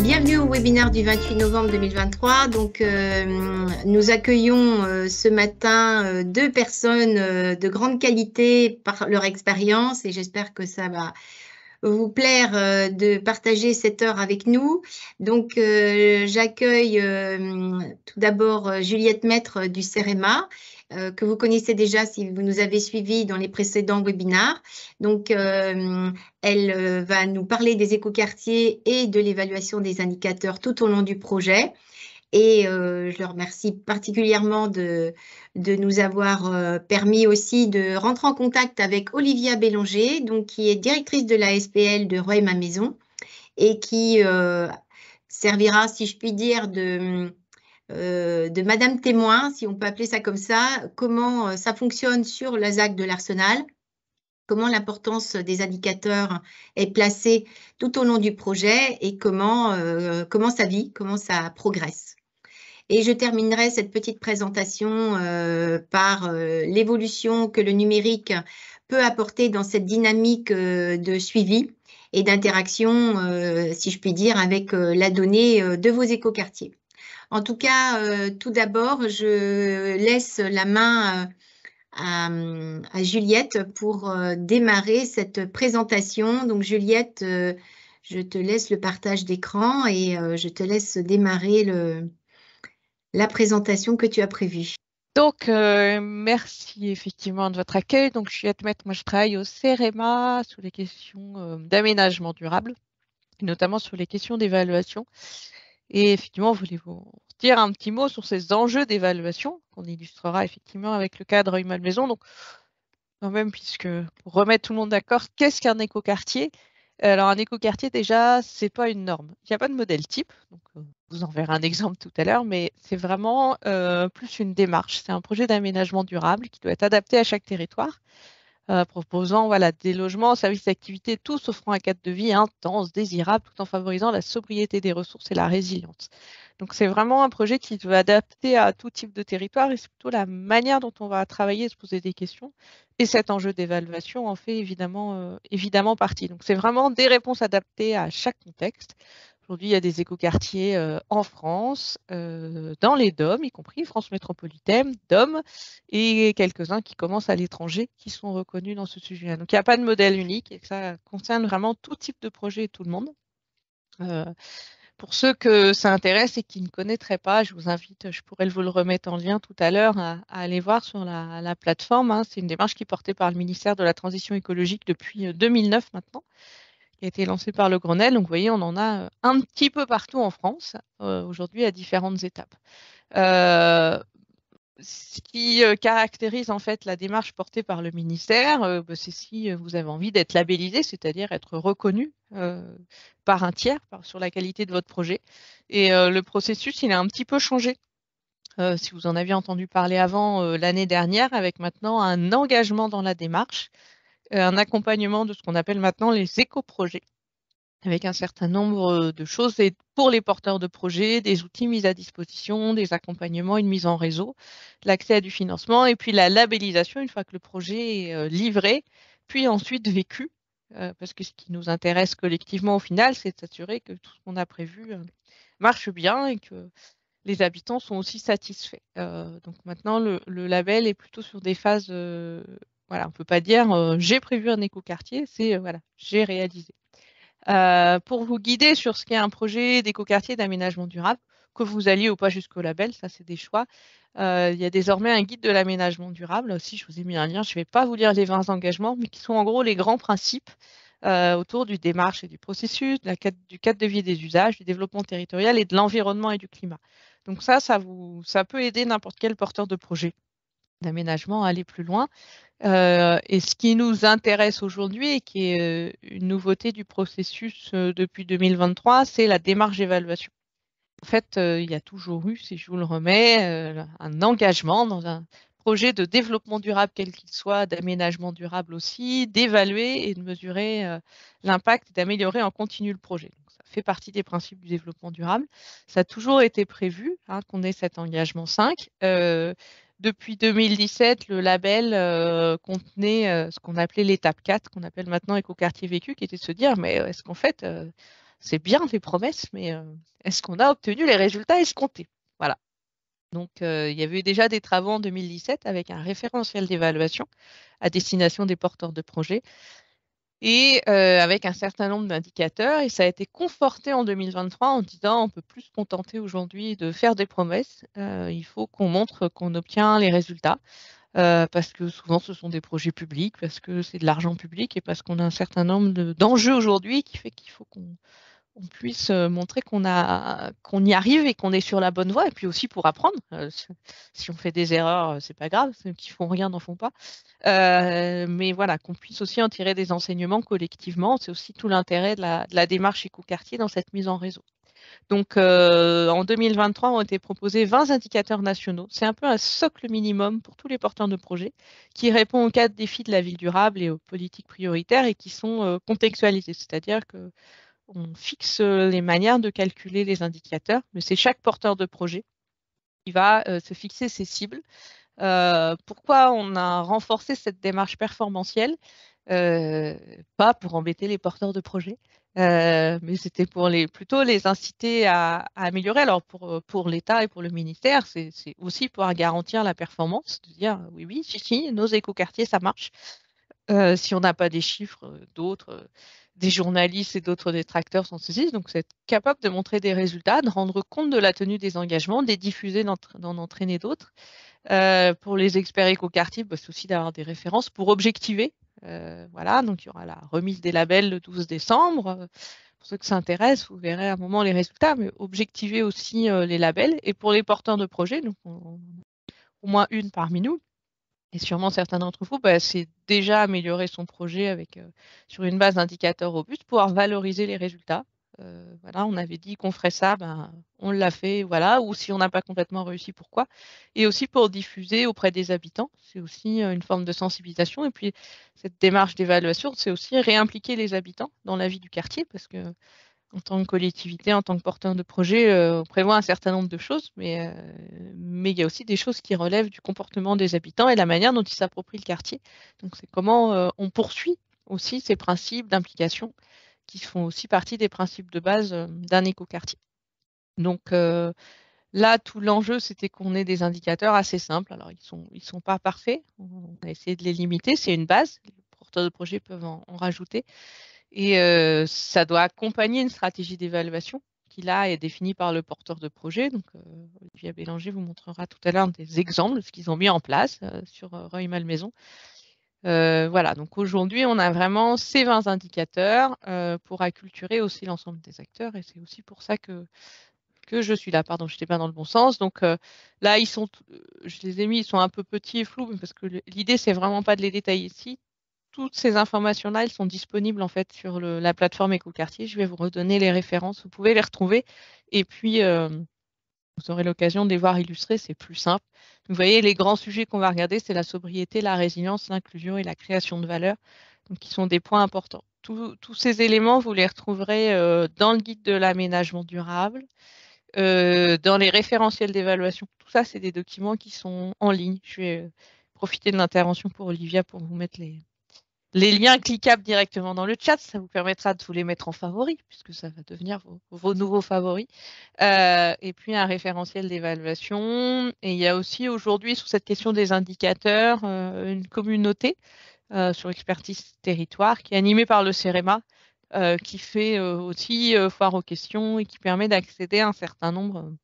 bienvenue au webinaire du 28 novembre 2023. Donc, euh, nous accueillons euh, ce matin euh, deux personnes de grande qualité par leur expérience et j'espère que ça va vous plaire de partager cette heure avec nous. Donc, j'accueille tout d'abord Juliette Maître du CEREMA euh, que vous connaissez déjà si vous nous avez suivis dans les précédents webinaires. Donc, euh, elle euh, va nous parler des écoquartiers et de l'évaluation des indicateurs tout au long du projet. Et je le remercie particulièrement de, de nous avoir permis aussi de rentrer en contact avec Olivia Bélanger, donc, qui est directrice de la SPL de Roy Ma Maison et qui servira, si je puis dire, de, euh, de Madame Témoin, si on peut appeler ça comme ça, comment euh, ça fonctionne sur la ZAC de l'Arsenal, comment l'importance des indicateurs est placée tout au long du projet et comment, euh, comment ça vit, comment ça progresse. Et je terminerai cette petite présentation par l'évolution que le numérique peut apporter dans cette dynamique de suivi et d'interaction, si je puis dire, avec la donnée de vos écoquartiers. En tout cas, euh, tout d'abord, je laisse la main euh, à, Juliette pour euh, démarrer cette présentation. Donc Juliette, je te laisse le partage d'écran et je te laisse démarrer la présentation que tu as prévue. Donc, merci effectivement de votre accueil. Donc, je suis Admette, moi je travaille au CEREMA sur les questions d'aménagement durable, notamment sur les questions d'évaluation. Et effectivement, vous voulez vous, un petit mot sur ces enjeux d'évaluation qu'on illustrera effectivement avec le cadre Humal Maison. Donc, quand même, puisque pour remettre tout le monde d'accord, qu'est-ce qu'un écoquartier Alors, un écoquartier, déjà, c'est pas une norme. Il n'y a pas de modèle type. Donc, euh, vous en verrez un exemple tout à l'heure, mais c'est vraiment euh, plus une démarche. C'est un projet d'aménagement durable qui doit être adapté à chaque territoire. Euh, proposant voilà, des logements, services, activités, tous offrant un cadre de vie intense, désirable, tout en favorisant la sobriété des ressources et la résilience. Donc c'est vraiment un projet qui doit adapter à tout type de territoire et c'est plutôt la manière dont on va travailler et se poser des questions. Et cet enjeu d'évaluation en fait évidemment, euh, évidemment partie. Donc c'est vraiment des réponses adaptées à chaque contexte. Aujourd'hui, il y a des écoquartiers euh, en France, euh, dans les DOM, y compris France métropolitaine, DOM, et quelques-uns qui commencent à l'étranger qui sont reconnus dans ce sujet-là. Donc, il n'y a pas de modèle unique et ça concerne vraiment tout type de projet et tout le monde. Euh, pour ceux que ça intéresse et qui ne connaîtraient pas, je vous invite, je pourrais vous le remettre en lien tout à l'heure, à, aller voir sur la, plateforme. Hein. C'est une démarche qui est portée par le ministère de la Transition écologique depuis 2009 maintenant qui a été lancé par le Grenelle. Donc, vous voyez, on en a euh, un petit peu partout en France, euh, aujourd'hui, à différentes étapes. Euh, ce qui caractérise en fait la démarche portée par le ministère, bah, c'est si vous avez envie d'être labellisé, c'est-à-dire être reconnu par un tiers sur la qualité de votre projet. Et le processus, il a un petit peu changé si vous en aviez entendu parler avant l'année dernière, avec maintenant un engagement dans la démarche euh, un accompagnement de ce qu'on appelle maintenant les éco-projets, avec un certain nombre euh, de choses et pour les porteurs de projets, des outils mis à disposition, des accompagnements, une mise en réseau, l'accès à du financement et puis la labellisation une fois que le projet est euh, livré, puis ensuite vécu. Parce que ce qui nous intéresse collectivement au final, c'est de s'assurer que tout ce qu'on a prévu marche bien et que les habitants sont aussi satisfaits. donc maintenant, le, label est plutôt sur des phases voilà, on ne peut pas dire euh, j'ai prévu un écoquartier, c'est euh, voilà, j'ai réalisé. Euh, pour vous guider sur ce qu'est un projet d'écoquartier d'aménagement durable, que vous alliez ou pas jusqu'au label, ça c'est des choix. il y a désormais un guide de l'aménagement durable. aussi je vous ai mis un lien, je ne vais pas vous lire les 20 engagements, mais qui sont en gros les grands principes autour du démarche et du processus, du cadre de vie des usages, du développement territorial et de l'environnement et du climat. Donc ça, ça peut aider n'importe quel porteur de projet d'aménagement aller plus loin. Euh, et ce qui nous intéresse aujourd'hui et qui est euh, une nouveauté du processus euh, depuis 2023, c'est la démarche d'évaluation. En fait, il y a toujours eu, si je vous le remets, un engagement dans un projet de développement durable, quel qu'il soit, d'aménagement durable aussi, d'évaluer et de mesurer l'impact d'améliorer en continu le projet. ça fait partie des principes du développement durable. Ça a toujours été prévu hein, qu'on ait cet engagement 5 depuis 2017, le label euh, contenait euh, ce qu'on appelait l'étape 4, qu'on appelle maintenant éco-quartier vécu, qui était de se dire, mais euh, est-ce qu'en fait, c'est bien les promesses, mais est-ce qu'on a obtenu les résultats escomptés Voilà. Donc, il y avait déjà des travaux en 2017 avec un référentiel d'évaluation à destination des porteurs de projets et euh, avec un certain nombre d'indicateurs. Et ça a été conforté en 2023 en disant on peut plus se contenter aujourd'hui de faire des promesses. Euh, il faut qu'on montre qu'on obtient les résultats. Euh, parce que souvent ce sont des projets publics, parce que c'est de l'argent public et parce qu'on a un certain nombre d'enjeux aujourd'hui qui fait qu'il faut qu'on on puisse euh, montrer qu'on a qu'on y arrive et qu'on est sur la bonne voie et puis aussi pour apprendre euh, si on fait des erreurs euh, c'est pas grave ceux qui font rien n'en font pas mais voilà qu'on puisse aussi en tirer des enseignements collectivement c'est aussi tout l'intérêt de la, démarche la quartier dans cette mise en réseau donc en 2023 ont été proposés 20 indicateurs nationaux c'est un peu un socle minimum pour tous les porteurs de projets qui répond aux quatre défis de la ville durable et aux politiques prioritaires et qui sont contextualisés c'est-à-dire que on fixe euh, les manières de calculer les indicateurs, mais c'est chaque porteur de projet qui va euh, se fixer ses cibles. Euh, pourquoi on a renforcé cette démarche performantielle Pas pour embêter les porteurs de projet, mais c'était pour les plutôt les inciter à, améliorer. Alors pour, pour l'État et pour le ministère, c'est aussi pour garantir la performance, de dire oui, oui, si, si, nos écoquartiers, ça marche. si on n'a pas des chiffres d'autres des journalistes et d'autres détracteurs sont saisis, Donc, c'est être capable de montrer des résultats, de rendre compte de la tenue des engagements, des diffuser, d'en entraîner d'autres. Euh, pour les experts éco-quartiers, bah, c'est aussi d'avoir des références pour objectiver. Euh, voilà, donc il y aura la remise des labels le 12 décembre. Pour ceux que ça intéresse, vous verrez à un moment les résultats, mais objectiver aussi euh, les labels. Et pour les porteurs de projets, donc au moins une parmi nous, et sûrement certains d'entre vous, bah, c'est déjà améliorer son projet avec, euh, sur une base d'indicateurs robustes, pouvoir valoriser les résultats. Euh, voilà, on avait dit qu'on ferait ça, ben, on l'a fait, voilà, ou si on n'a pas complètement réussi, pourquoi. Et aussi pour diffuser auprès des habitants, c'est aussi euh, une forme de sensibilisation. Et puis cette démarche d'évaluation, c'est aussi réimpliquer les habitants dans la vie du quartier, parce que en tant que collectivité, en tant que porteur de projet, euh, on prévoit un certain nombre de choses, euh, mais il y a aussi des choses qui relèvent du comportement des habitants et de la manière dont ils s'approprient le quartier. Donc c'est comment euh, on poursuit aussi ces principes d'implication qui font aussi partie des principes de base d'un éco-quartier. Donc Là, tout l'enjeu, c'était qu'on ait des indicateurs assez simples. Alors, ils ne sont, pas parfaits. On a essayé de les limiter. C'est une base. Les porteurs de projets peuvent en rajouter. Et euh, ça doit accompagner une stratégie d'évaluation qui, là, est définie par le porteur de projet. Donc, euh, Bélanger vous montrera tout à l'heure des exemples de ce qu'ils ont mis en place euh, sur euh, Reuil Malmaison. voilà, donc aujourd'hui, on a vraiment ces 20 indicateurs pour acculturer aussi l'ensemble des acteurs. Et c'est aussi pour ça que que je suis là. Pardon, je n'étais pas dans le bon sens. Donc là, ils sont, je les ai mis, ils sont un peu petits et flous, parce que l'idée, c'est vraiment pas de les détailler ici, toutes ces informations-là, elles sont disponibles en fait sur la plateforme Écoquartier. Je vais vous redonner les références, vous pouvez les retrouver. Et puis, euh, vous aurez l'occasion de les voir illustrer. c'est plus simple. Vous voyez, les grands sujets qu'on va regarder, c'est la sobriété, la résilience, l'inclusion et la création de valeur, qui sont des points importants. tous ces éléments, vous les retrouverez euh, dans le guide de l'aménagement durable, euh, dans les référentiels d'évaluation. Tout ça, c'est des documents qui sont en ligne. Je vais profiter de l'intervention pour Olivia pour vous mettre les, les liens cliquables directement dans le chat, ça vous permettra de vous les mettre en favoris, puisque ça va devenir vos, nouveaux favoris. Euh, et puis un référentiel d'évaluation. Et il y a aussi aujourd'hui, sur cette question des indicateurs, euh, une communauté euh, sur expertise territoire qui est animée par le CEREMA, qui fait aussi foire aux questions et qui permet d'accéder à un certain nombre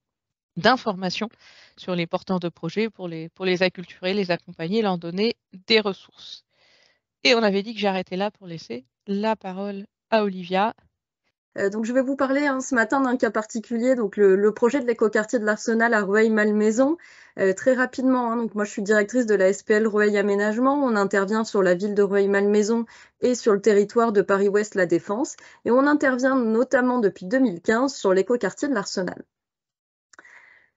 d'informations sur les porteurs de projets pour les, pour les acculturer, les accompagner, leur donner des ressources. Et on avait dit que j'arrêtais là pour laisser la parole à Olivia. Euh, donc je vais vous parler hein, ce matin d'un cas particulier, donc le, projet de l'écoquartier de l'Arsenal à Rueil-Malmaison. Euh, très rapidement, hein, donc moi je suis directrice de la SPL Rueil Aménagement. On intervient sur la ville de Rueil-Malmaison et sur le territoire de Paris-Ouest La Défense. Et on intervient notamment depuis 2015 sur l'écoquartier de l'Arsenal.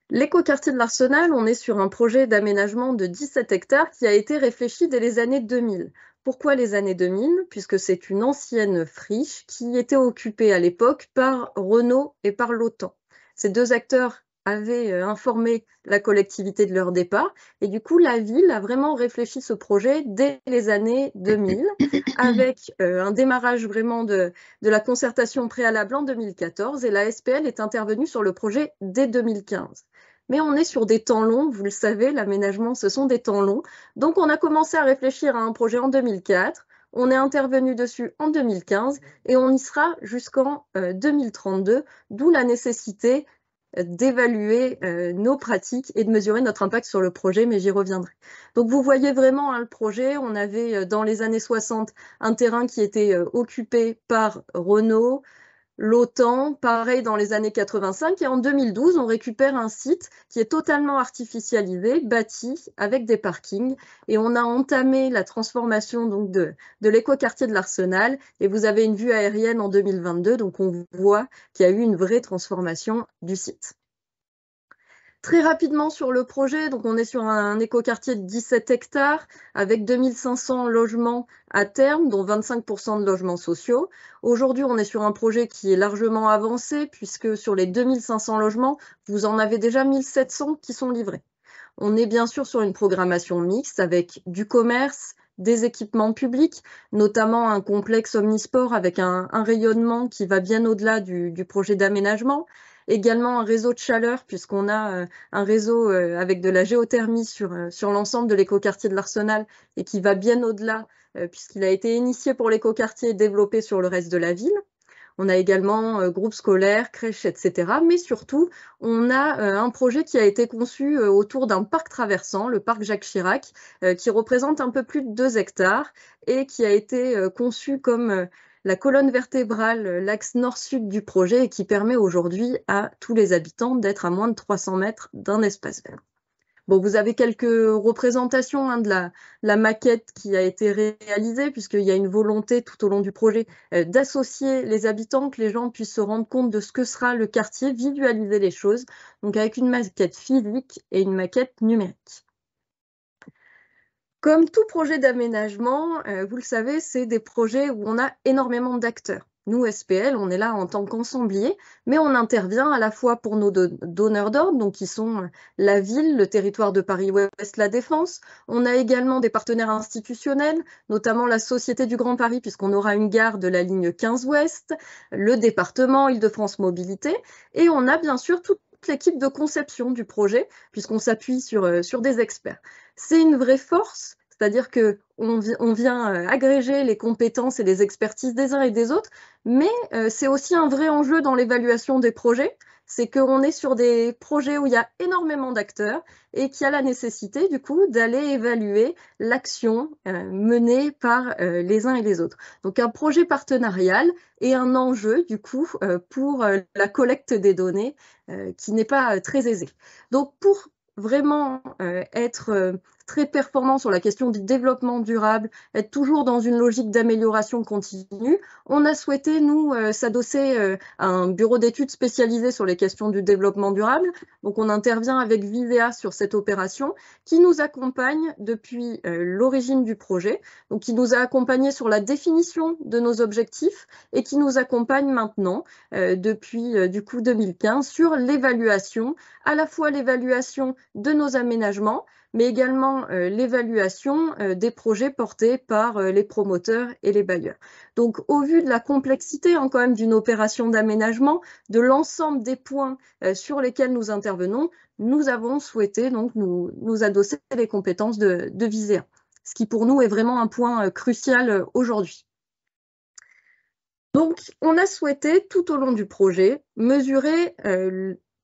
L'écoquartier de l'Arsenal, on est sur un projet d'aménagement de 17 hectares qui a été réfléchi dès les années 2000. Pourquoi les années 2000 Puisque c'est une ancienne friche qui était occupée à l'époque par Renault et par l'OTAN. Ces deux acteurs avaient euh, informé la collectivité de leur départ. Et du coup, la ville a vraiment réfléchi ce projet dès les années 2000, avec euh, un démarrage vraiment de, de, la concertation préalable en 2014. Et la SPL est intervenue sur le projet dès 2015 mais on est sur des temps longs, vous le savez, l'aménagement, ce sont des temps longs. Donc on a commencé à réfléchir à un projet en 2004, on est intervenu dessus en 2015 et on y sera jusqu'en 2032, euh, d'où la nécessité euh, d'évaluer euh, nos pratiques et de mesurer notre impact sur le projet, mais j'y reviendrai. Donc vous voyez vraiment hein, le projet, on avait dans les années 60 un terrain qui était occupé par Renault, L'OTAN, pareil dans les années 85, et en 2012, on récupère un site qui est totalement artificialisé, bâti avec des parkings, et on a entamé la transformation de, de l'écoquartier de l'Arsenal, et vous avez une vue aérienne en 2022, donc on voit qu'il y a eu une vraie transformation du site. Très rapidement sur le projet, donc on est sur un écoquartier de 17 hectares avec 2500 logements à terme, dont 25% de logements sociaux. Aujourd'hui, on est sur un projet qui est largement avancé puisque sur les 2500 logements, vous en avez déjà 1700 qui sont livrés. On est bien sûr sur une programmation mixte avec du commerce, des équipements publics, notamment un complexe omnisport avec un, rayonnement qui va bien au-delà du projet d'aménagement, également un réseau de chaleur, puisqu'on a euh, un réseau euh, avec de la géothermie sur, euh, sur l'ensemble de l'écoquartier de l'Arsenal et qui va bien au-delà, puisqu'il a été initié pour l'écoquartier et développé sur le reste de la ville. On a également groupes scolaires, crèches, etc. Mais surtout, on a un projet qui a été conçu autour d'un parc traversant, le parc Jacques Chirac, qui représente un peu plus de 2 hectares et qui a été conçu comme la colonne vertébrale, euh, l'axe nord-sud du projet et qui permet aujourd'hui à tous les habitants d'être à moins de 300 mètres d'un espace vert. Bon, vous avez quelques représentations hein, de, la, maquette qui a été réalisée, puisqu'il y a une volonté tout au long du projet euh, d'associer les habitants, que les gens puissent se rendre compte de ce que sera le quartier, visualiser les choses, donc avec une maquette physique et une maquette numérique. Comme tout projet d'aménagement, euh, vous le savez, c'est des projets où on a énormément d'acteurs. Nous, SPL, on est là en tant qu'ensemblier, mais on intervient à la fois pour nos donneurs d'ordre, donc qui sont euh, la ville, le territoire de Paris-Ouest, la Défense. On a également des partenaires institutionnels, notamment la Société du Grand Paris, puisqu'on aura une gare de la ligne 15 Ouest, le département Île-de-France Mobilité, et on a bien sûr tout l'équipe de conception du projet, puisqu'on s'appuie euh, sur, des experts. C'est une vraie force, c'est-à-dire que on, vient euh, agréger les compétences et les expertises des uns et des autres, mais euh, c'est aussi un vrai enjeu dans l'évaluation des projets, c'est qu'on est sur des projets où il y a énormément d'acteurs et qu'il y a la nécessité du coup d'aller évaluer l'action euh, menée par euh, les uns et les autres. Donc un projet partenarial est un enjeu du coup euh, pour la collecte des données qui n'est pas très aisé. Donc pour vraiment être très performant sur la question du développement durable, être toujours dans une logique d'amélioration continue, on a souhaité, nous, euh, s'adosser euh, à un bureau d'études spécialisé sur les questions du développement durable. Donc, on intervient avec Vivea sur cette opération qui nous accompagne depuis euh, l'origine du projet, donc qui nous a accompagnés sur la définition de nos objectifs et qui nous accompagne maintenant depuis du coup 2015 sur l'évaluation, à la fois l'évaluation de nos aménagements, mais également euh, l'évaluation euh, des projets portés par euh, les promoteurs et les bailleurs. Donc au vu de la complexité hein, quand même d'une opération d'aménagement, de l'ensemble des points sur lesquels nous intervenons, nous avons souhaité donc nous, nous adosser les compétences de, de ce qui pour nous est vraiment un point crucial aujourd'hui. Donc, on a souhaité tout au long du projet mesurer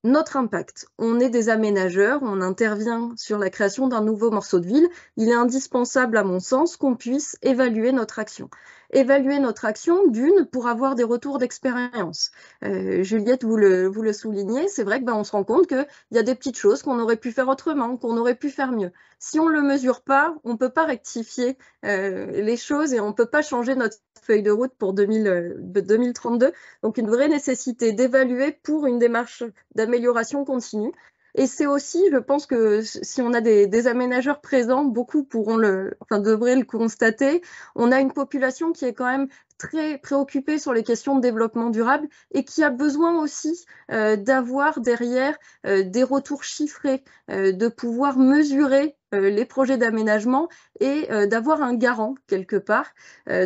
notre impact. On est des aménageurs, on intervient sur la création d'un nouveau morceau de ville. Il est indispensable, à mon sens, qu'on puisse évaluer notre action évaluer notre action, d'une, pour avoir des retours d'expérience. Euh, Juliette, vous le, soulignez, c'est vrai que ben, on se rend compte qu'il y a des petites choses qu'on aurait pu faire autrement, qu'on aurait pu faire mieux. Si on ne le mesure pas, on ne peut pas rectifier euh, les choses et on ne peut pas changer notre feuille de route pour 2032. Euh, Donc une vraie nécessité d'évaluer pour une démarche d'amélioration continue. Et c'est aussi, je pense que si on a des, aménageurs présents, beaucoup pourront le, enfin, devraient le constater, on a une population qui est quand même très préoccupée sur les questions de développement durable et qui a besoin aussi euh, d'avoir derrière euh, des retours chiffrés, euh, de pouvoir mesurer les projets d'aménagement et d'avoir un garant quelque part.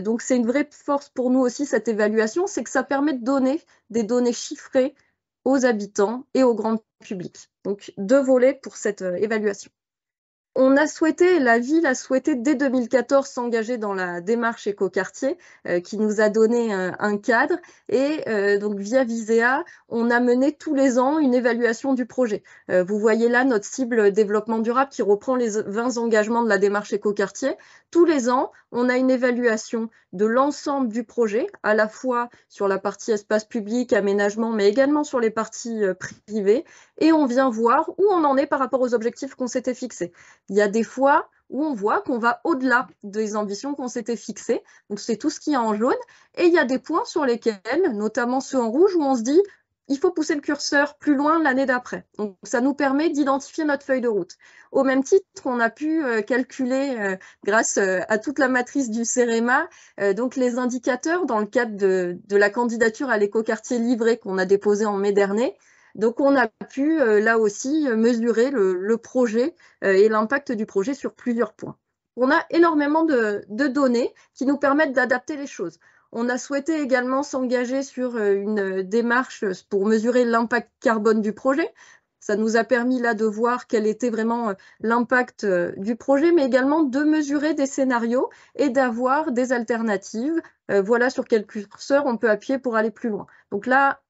donc c'est une vraie force pour nous aussi cette évaluation, c'est que ça permet de donner des données chiffrées aux habitants et au grand public. Donc deux volets pour cette euh, évaluation. On a souhaité, la ville a souhaité dès 2014 s'engager dans la démarche éco-quartier euh, qui nous a donné euh, un, cadre et euh, donc via Visea, on a mené tous les ans une évaluation du projet. vous voyez là notre cible développement durable qui reprend les 20 engagements de la démarche éco-quartier. Tous les ans, on a une évaluation de l'ensemble du projet, à la fois sur la partie espace public, aménagement, mais également sur les parties privées et on vient voir où on en est par rapport aux objectifs qu'on s'était fixés il y a des fois où on voit qu'on va au-delà des ambitions qu'on s'était fixées. Donc c'est tout ce qui est en jaune. Et il y a des points sur lesquels, notamment ceux en rouge, où on se dit il faut pousser le curseur plus loin l'année d'après. Donc ça nous permet d'identifier notre feuille de route. Au même titre, on a pu euh, calculer euh, grâce euh, à toute la matrice du CEREMA donc les indicateurs dans le cadre de, de la candidature à l'écoquartier livré qu'on a déposé en mai dernier. Donc on a pu euh, là aussi mesurer le, projet euh, et l'impact du projet sur plusieurs points. On a énormément de, données qui nous permettent d'adapter les choses. On a souhaité également s'engager sur euh, une démarche pour mesurer l'impact carbone du projet. Ça nous a permis là de voir quel était vraiment l'impact du projet, mais également de mesurer des scénarios et d'avoir des alternatives. voilà sur quel curseur on peut appuyer pour aller plus loin. Donc là,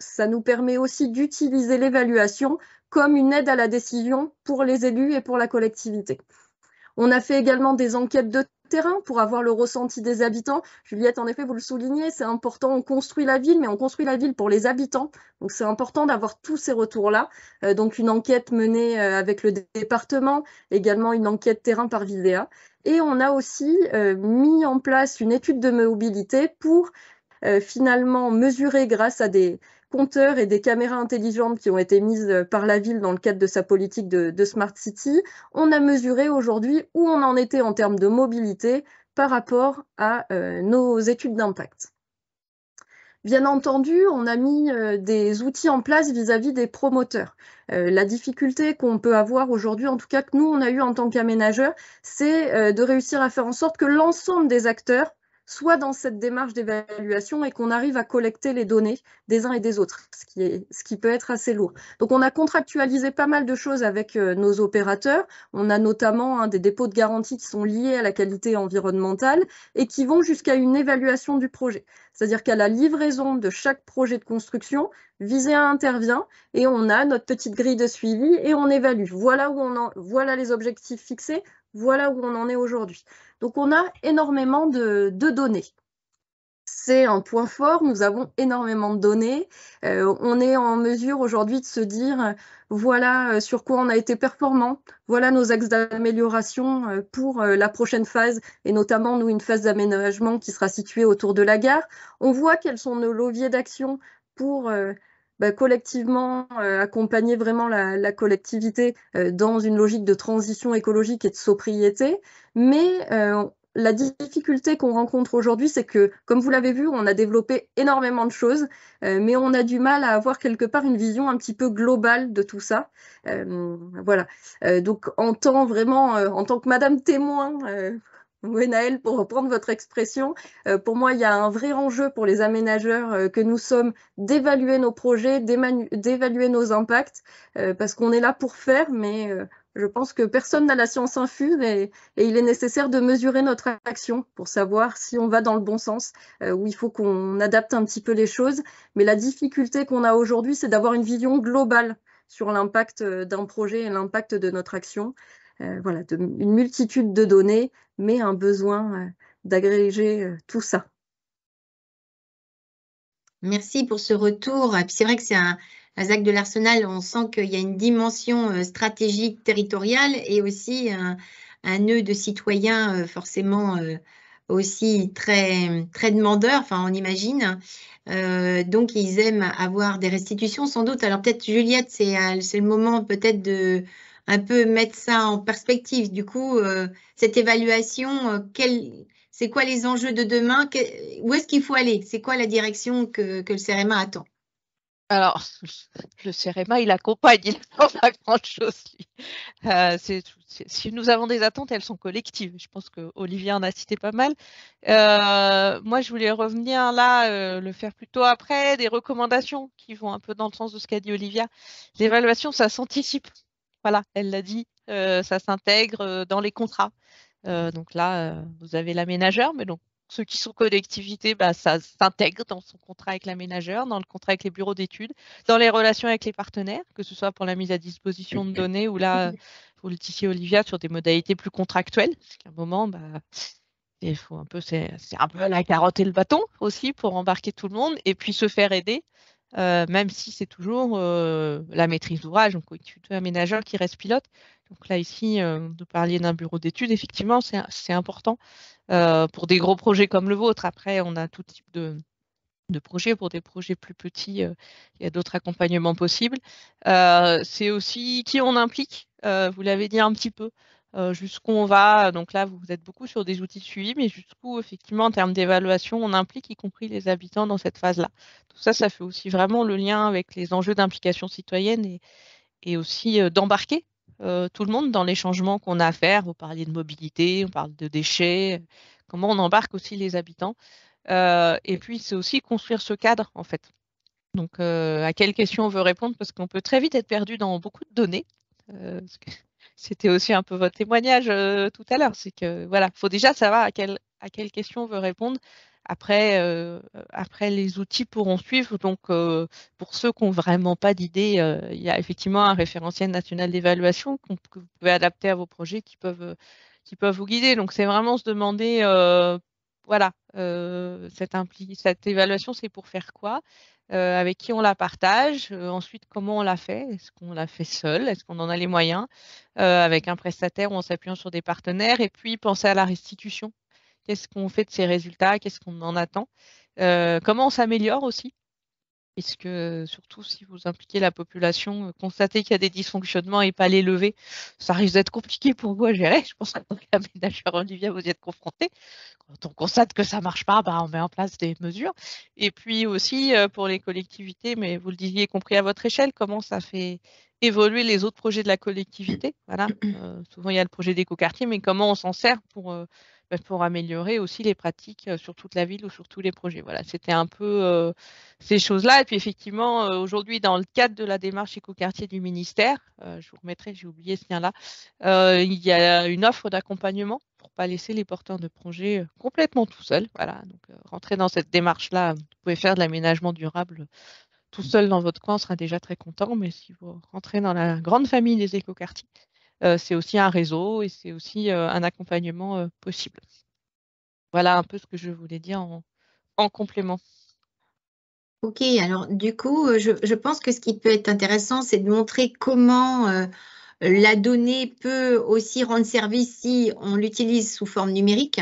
ça nous permet aussi d'utiliser l'évaluation comme une aide à la décision pour les élus et pour la collectivité. On a fait également des enquêtes de terrain pour avoir le ressenti des habitants. Juliette, en effet, vous le soulignez, c'est important, on construit la ville, mais on construit la ville pour les habitants. Donc c'est important d'avoir tous ces retours-là. Euh, donc une enquête menée euh, avec le département, également une enquête terrain par Vidéa. Et on a aussi euh, mis en place une étude de mobilité pour finalement mesurer grâce à des, compteurs et des caméras intelligentes qui ont été mises euh, par la ville dans le cadre de sa politique de, Smart City, on a mesuré aujourd'hui où on en était en termes de mobilité par rapport à euh, nos études d'impact. Bien entendu, on a mis euh, des outils en place vis-à-vis des promoteurs. la difficulté qu'on peut avoir aujourd'hui, en tout cas que nous, on a eu en tant qu'aménageurs, c'est de réussir à faire en sorte que l'ensemble des acteurs soit dans cette démarche d'évaluation et qu'on arrive à collecter les données des uns et des autres, ce qui, est, ce qui peut être assez lourd. Donc on a contractualisé pas mal de choses avec euh, nos opérateurs. On a notamment hein, des dépôts de garantie qui sont liés à la qualité environnementale et qui vont jusqu'à une évaluation du projet. C'est-à-dire qu'à la livraison de chaque projet de construction, Viséa intervient et on a notre petite grille de suivi et on évalue. Voilà où on en, voilà les objectifs fixés, voilà où on en est aujourd'hui. Donc on a énormément de, données. C'est un point fort, nous avons énormément de données. Euh, on est en mesure aujourd'hui de se dire, voilà euh, sur quoi on a été performant, voilà nos axes d'amélioration euh, pour la prochaine phase, et notamment nous une phase d'aménagement qui sera située autour de la gare. On voit quels sont nos leviers d'action pour bah, collectivement euh, accompagner vraiment la, collectivité euh, dans une logique de transition écologique et de sobriété, mais euh, la difficulté qu'on rencontre aujourd'hui, c'est que, comme vous l'avez vu, on a développé énormément de choses, mais on a du mal à avoir quelque part une vision un petit peu globale de tout ça. voilà. donc, en tant vraiment, en tant que Madame témoin, oui, pour reprendre votre expression, euh, pour moi, il y a un vrai enjeu pour les aménageurs euh, que nous sommes d'évaluer nos projets, d'évaluer nos impacts, euh, parce qu'on est là pour faire, mais je pense que personne n'a la science infuse et, il est nécessaire de mesurer notre action pour savoir si on va dans le bon sens, où il faut qu'on adapte un petit peu les choses. Mais la difficulté qu'on a aujourd'hui, c'est d'avoir une vision globale sur l'impact d'un projet et l'impact de notre action. Euh, voilà, une multitude de données, mais un besoin euh, d'agréger euh, tout ça. Merci pour ce retour. Ah, c'est vrai que c'est un, un ZAC de l'Arsenal. On sent qu'il y a une dimension stratégique territoriale et aussi un, nœud de citoyens forcément aussi très, très demandeurs, enfin on imagine. donc ils aiment avoir des restitutions sans doute. Alors peut-être Juliette, c'est le moment peut-être de, un peu mettre ça en perspective. Du coup, euh, cette évaluation, euh, c'est quoi les enjeux de demain Où est-ce qu'il faut aller C'est quoi la direction que, le CEREMA attend alors, le CEREMA, il accompagne, il n'attend pas grand-chose. Euh, si nous avons des attentes, elles sont collectives. Je pense que en a cité pas mal. moi, je voulais revenir là, le faire plutôt après, des recommandations qui vont un peu dans le sens de ce qu'a dit Olivia. L'évaluation, ça s'anticipe. Voilà, elle l'a dit, euh, ça s'intègre euh, dans les contrats. Euh, donc là, vous avez l'aménageur, mais donc ceux qui sont collectivités, bah, ça s'intègre dans son contrat avec l'aménageur, dans le contrat avec les bureaux d'études, dans les relations avec les partenaires, que ce soit pour la mise à disposition de données ou là, pour le Olivia, sur des modalités plus contractuelles, parce qu'à un moment, bah, il faut un peu, c'est un peu la carotte et le bâton aussi pour embarquer tout le monde et puis se faire aider euh, même si c'est toujours euh, la maîtrise d'ouvrage, donc un aménageur qui reste pilote. Donc là, ici, vous euh, de parler d'un bureau d'études, effectivement, c'est important pour des gros projets comme le vôtre. Après, on a tout type de, de projets. Pour des projets plus petits, il y a d'autres accompagnements possibles. c'est aussi qui on implique, vous l'avez dit un petit peu. Euh, jusqu'où on va. Donc là, vous êtes beaucoup sur des outils de suivi, mais jusqu'où, effectivement, en termes d'évaluation, on implique y compris les habitants dans cette phase-là. Tout ça, ça fait aussi vraiment le lien avec les enjeux d'implication citoyenne et, aussi euh, d'embarquer euh, tout le monde dans les changements qu'on a à faire. Vous parliez de mobilité, on parle de déchets, comment on embarque aussi les habitants. et puis, c'est aussi construire ce cadre, en fait. Donc, à quelle question on veut répondre, parce qu'on peut très vite être perdu dans beaucoup de données c'était aussi un peu votre témoignage euh, tout à l'heure, c'est que voilà, faut déjà savoir à quelle à question on veut répondre. Après, euh, après les outils pourront suivre. Donc, euh, pour ceux qui n'ont vraiment pas d'idée, il y a effectivement un référentiel national d'évaluation que vous pouvez adapter à vos projets qui peuvent qui peuvent vous guider. Donc, c'est vraiment se demander, voilà, cette évaluation, c'est pour faire quoi euh, avec qui on la partage, euh, ensuite comment on la fait, est-ce qu'on la fait seul, est-ce qu'on en a les moyens, euh, avec un prestataire ou en s'appuyant sur des partenaires, et puis penser à la restitution. Qu'est-ce qu'on fait de ces résultats, qu'est-ce qu'on en attend, comment on s'améliore aussi est-ce que, surtout si vous impliquez la population, euh, constater qu'il y a des dysfonctionnements et pas les lever, ça risque d'être compliqué pour vous à gérer. Je pense qu'en tant en Olivia, vous y êtes confronté. Quand on constate que ça ne marche pas, bah, on met en place des mesures. Et puis aussi euh, pour les collectivités, mais vous le disiez, compris à votre échelle, comment ça fait évoluer les autres projets de la collectivité. Voilà. Euh, souvent, il y a le projet d'éco-quartier, mais comment on s'en sert pour bah, pour améliorer aussi les pratiques euh, sur toute la ville ou sur tous les projets. Voilà, c'était un peu euh, ces choses-là. Et puis effectivement, euh, aujourd'hui, dans le cadre de la démarche écoquartier du ministère, je vous remettrai, j'ai oublié ce lien-là, il y a une offre d'accompagnement pour ne pas laisser les porteurs de projets complètement tout seuls. Voilà, donc rentrer dans cette démarche-là, vous pouvez faire de l'aménagement durable tout seul dans votre coin, on sera déjà très content, mais si vous rentrez dans la grande famille des écoquartiers, euh, c'est aussi un réseau et c'est aussi euh, un accompagnement euh, possible. Voilà un peu ce que je voulais dire en, complément. Ok, alors du coup, je, pense que ce qui peut être intéressant, c'est de montrer comment la donnée peut aussi rendre service si on l'utilise sous forme numérique.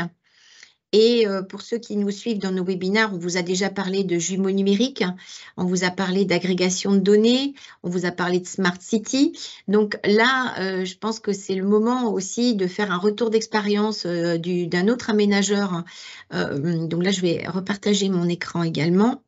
Et euh, pour ceux qui nous suivent dans nos webinaires, on vous a déjà parlé de jumeaux numériques, on vous a parlé d'agrégation de données, on vous a parlé de Smart City. Donc là, euh, je pense que c'est le moment aussi de faire un retour d'expérience euh, d'un autre aménageur. donc là, je vais repartager mon écran également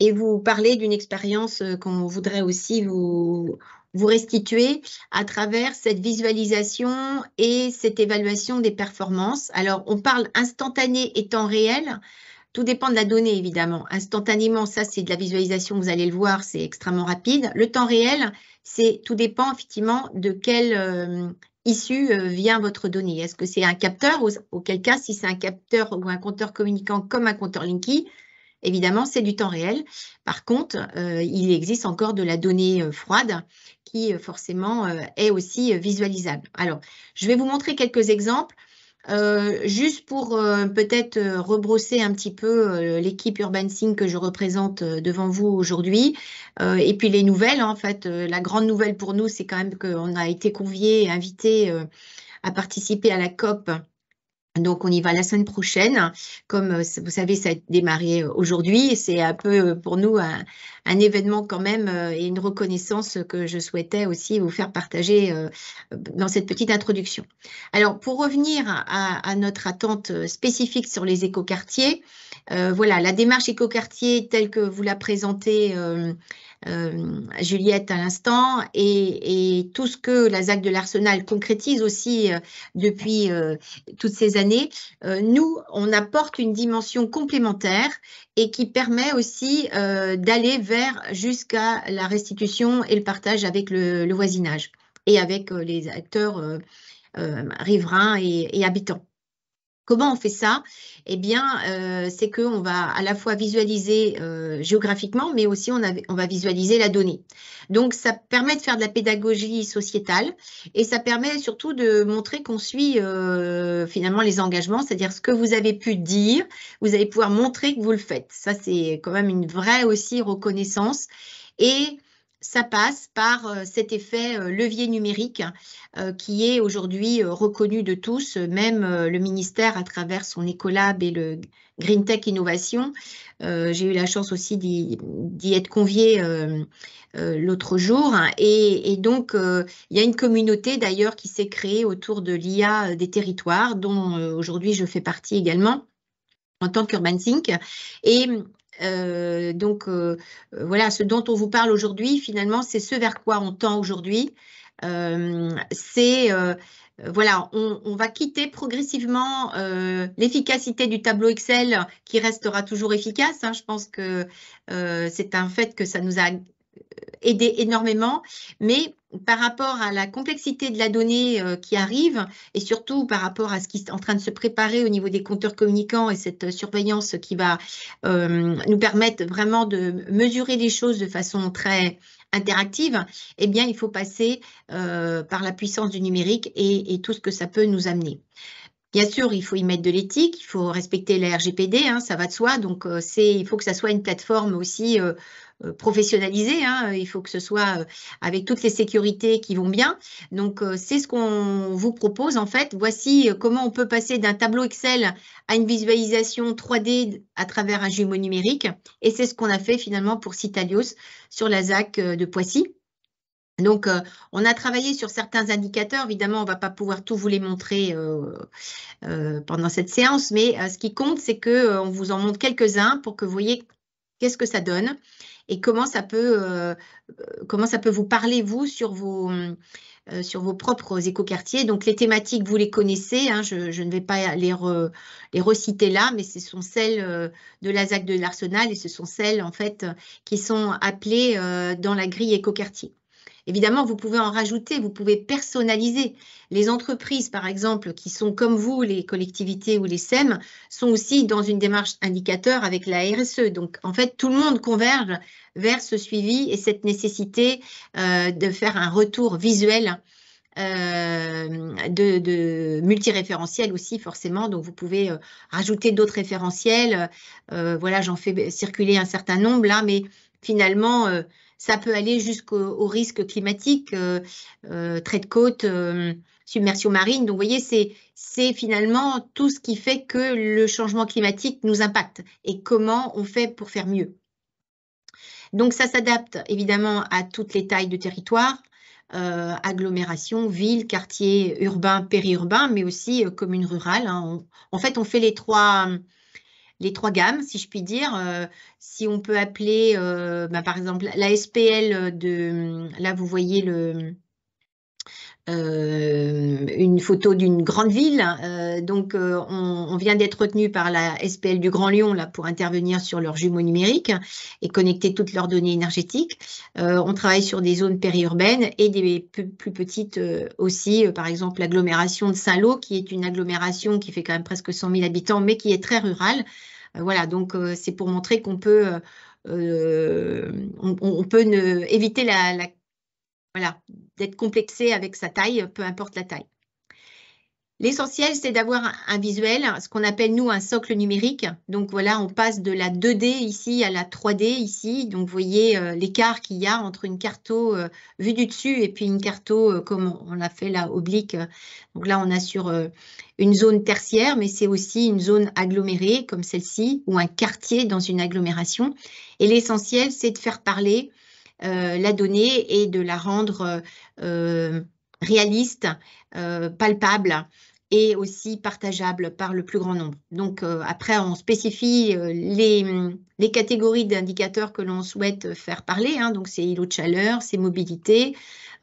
et vous parler d'une expérience qu'on voudrait aussi vous, vous restituer à travers cette visualisation et cette évaluation des performances. Alors, on parle instantané et temps réel. Tout dépend de la donnée, évidemment. Instantanément, ça, c'est de la visualisation, vous allez le voir, c'est extrêmement rapide. Le temps réel, c'est tout dépend, effectivement, de quelle euh, issue euh, vient votre donnée. Est-ce que c'est un capteur, ou, quelqu'un, si c'est un capteur ou un compteur communicant comme un compteur Linky, évidemment, c'est du temps réel. Par contre, euh, il existe encore de la donnée froide qui euh, forcément euh, est aussi euh, visualisable. Alors, je vais vous montrer quelques exemples. juste pour peut-être rebrosser un petit peu l'équipe Urban Sync que je représente devant vous aujourd'hui. et puis les nouvelles, hein, en fait, la grande nouvelle pour nous, c'est quand même qu'on a été conviés et invités à participer à la COP donc on y va la semaine prochaine. Comme euh, vous savez, ça a démarré euh, aujourd'hui. C'est un peu euh, pour nous un, événement quand même et une reconnaissance que je souhaitais aussi vous faire partager dans cette petite introduction. Alors pour revenir à, notre attente spécifique sur les écoquartiers, voilà, la démarche écoquartier telle que vous la présentez. Euh, Juliette à l'instant, et, tout ce que la ZAC de l'Arsenal concrétise aussi euh, depuis euh, toutes ces années, nous, on apporte une dimension complémentaire et qui permet aussi d'aller vers jusqu'à la restitution et le partage avec le, voisinage et avec les acteurs riverains et habitants. Comment on fait ça Eh bien, euh, c'est qu'on va à la fois visualiser euh, géographiquement, mais aussi on, on, va visualiser la donnée. Donc, ça permet de faire de la pédagogie sociétale et ça permet surtout de montrer qu'on suit euh, finalement les engagements, c'est-à-dire ce que vous avez pu dire, vous allez pouvoir montrer que vous le faites. Ça, c'est quand même une vraie aussi reconnaissance. Et ça passe par euh, cet effet euh, levier numérique euh, qui est aujourd'hui reconnu de tous, même le ministère à travers son Ecolab et le Green Tech Innovation. J'ai eu la chance aussi d'y être conviée l'autre jour. Et, donc, il y a une communauté d'ailleurs qui s'est créée autour de l'IA des territoires, dont aujourd'hui je fais partie également en tant qu'Urban Et euh, donc euh, euh, voilà, ce dont on vous parle aujourd'hui, finalement, c'est ce vers quoi on tend aujourd'hui. c'est voilà, on, va quitter progressivement l'efficacité du tableau Excel qui restera toujours efficace. Hein. je pense que c'est un fait que ça nous a aider énormément, mais par rapport à la complexité de la donnée euh, qui arrive et surtout par rapport à ce qui est en train de se préparer au niveau des compteurs communicants et cette euh, surveillance qui va euh, nous permettre vraiment de mesurer les choses de façon très interactive, eh bien, il faut passer par la puissance du numérique et, tout ce que ça peut nous amener. Bien sûr, il faut y mettre de l'éthique, il faut respecter la RGPD, hein, ça va de soi. Donc, euh, c'est, il faut que ça soit une plateforme aussi euh, euh, professionnalisée. Hein. il faut que ce soit avec toutes les sécurités qui vont bien. Donc, c'est ce qu'on vous propose en fait. Voici comment on peut passer d'un tableau Excel à une visualisation 3D à travers un jumeau numérique. Et c'est ce qu'on a fait finalement pour Citalios sur la ZAC de Poissy. Donc, euh, on a travaillé sur certains indicateurs. Évidemment, on ne va pas pouvoir tout vous les montrer euh, euh, pendant cette séance, mais ce qui compte, c'est qu'on vous en montre quelques-uns pour que vous voyez qu'est-ce que ça donne et comment ça peut, comment ça peut vous parler, vous, sur vos, sur vos propres écoquartiers. Donc, les thématiques, vous les connaissez. Hein, je, ne vais pas les, les reciter là, mais ce sont celles de la ZAC de l'Arsenal et ce sont celles, en fait, qui sont appelées dans la grille écoquartier. Évidemment, vous pouvez en rajouter, vous pouvez personnaliser. Les entreprises, par exemple, qui sont comme vous, les collectivités ou les SEM, sont aussi dans une démarche indicateur avec la RSE. Donc, en fait, tout le monde converge vers ce suivi et cette nécessité euh, de faire un retour visuel euh, de, multiréférentiel aussi forcément. Donc vous pouvez euh, rajouter d'autres référentiels. voilà, j'en fais circuler un certain nombre là, mais finalement ça peut aller jusqu'au risque climatique, euh, euh, trait de côte, euh, submersion marine. Donc, vous voyez, c'est finalement tout ce qui fait que le changement climatique nous impacte et comment on fait pour faire mieux. Donc, ça s'adapte évidemment à toutes les tailles de territoire, agglomération, ville, quartier urbain, périurbain, mais aussi commune rurale. Hein. en fait, on fait les trois, les trois gammes, si je puis dire. Euh, si on peut appeler, euh, bah, par exemple, la SPL euh, de, là vous voyez une photo d'une grande ville. Hein, donc, on, vient d'être retenu par la SPL du Grand Lyon là pour intervenir sur leurs jumeaux numériques et connecter toutes leurs données énergétiques. on travaille sur des zones périurbaines et des plus, plus petites aussi. par exemple, l'agglomération de Saint-Lô, qui est une agglomération qui fait quand même presque 100 000 habitants, mais qui est très rurale euh, voilà, donc euh, c'est pour montrer qu'on peut, euh, on, peut ne, éviter la, la voilà, d'être complexé avec sa taille, peu importe la taille. L'essentiel, c'est d'avoir un visuel, ce qu'on appelle nous un socle numérique. Donc voilà, on passe de la 2D ici à la 3D ici. Donc vous voyez euh, l'écart qu'il y a entre une carto euh, vue du dessus et puis une carto euh, comme on l'a fait là, oblique. Donc là, on a sur une zone tertiaire, mais c'est aussi une zone agglomérée comme celle-ci ou un quartier dans une agglomération. Et l'essentiel, c'est de faire parler la donnée et de la rendre réaliste, palpable et aussi partageable par le plus grand nombre. Donc euh, après, on spécifie euh, les, les, catégories d'indicateurs que l'on souhaite faire parler. Hein. donc c'est îlot de chaleur, c'est mobilité,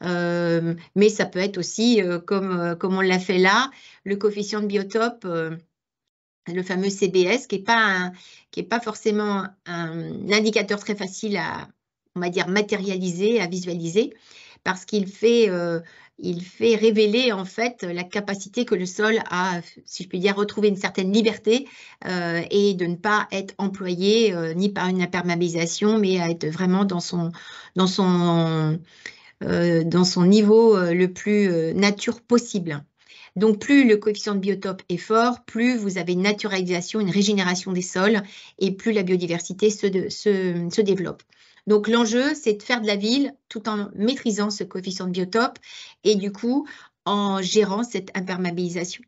euh, mais ça peut être aussi, comme, comme on l'a fait là, le coefficient de biotope, le fameux CBS, qui n'est pas, qui est pas forcément un indicateur très facile à, on va dire, matérialiser, à visualiser, parce qu'il fait il fait révéler en fait la capacité que le sol a, si je puis dire, retrouver une certaine liberté euh, et de ne pas être employé euh, ni par une imperméabilisation, mais à être vraiment dans son, dans son, euh, dans son niveau le plus nature possible. Donc plus le coefficient de biotope est fort, plus vous avez une naturalisation, une régénération des sols et plus la biodiversité se développe. Donc l'enjeu, c'est de faire de la ville tout en maîtrisant ce coefficient de biotope et du coup en gérant cette imperméabilisation.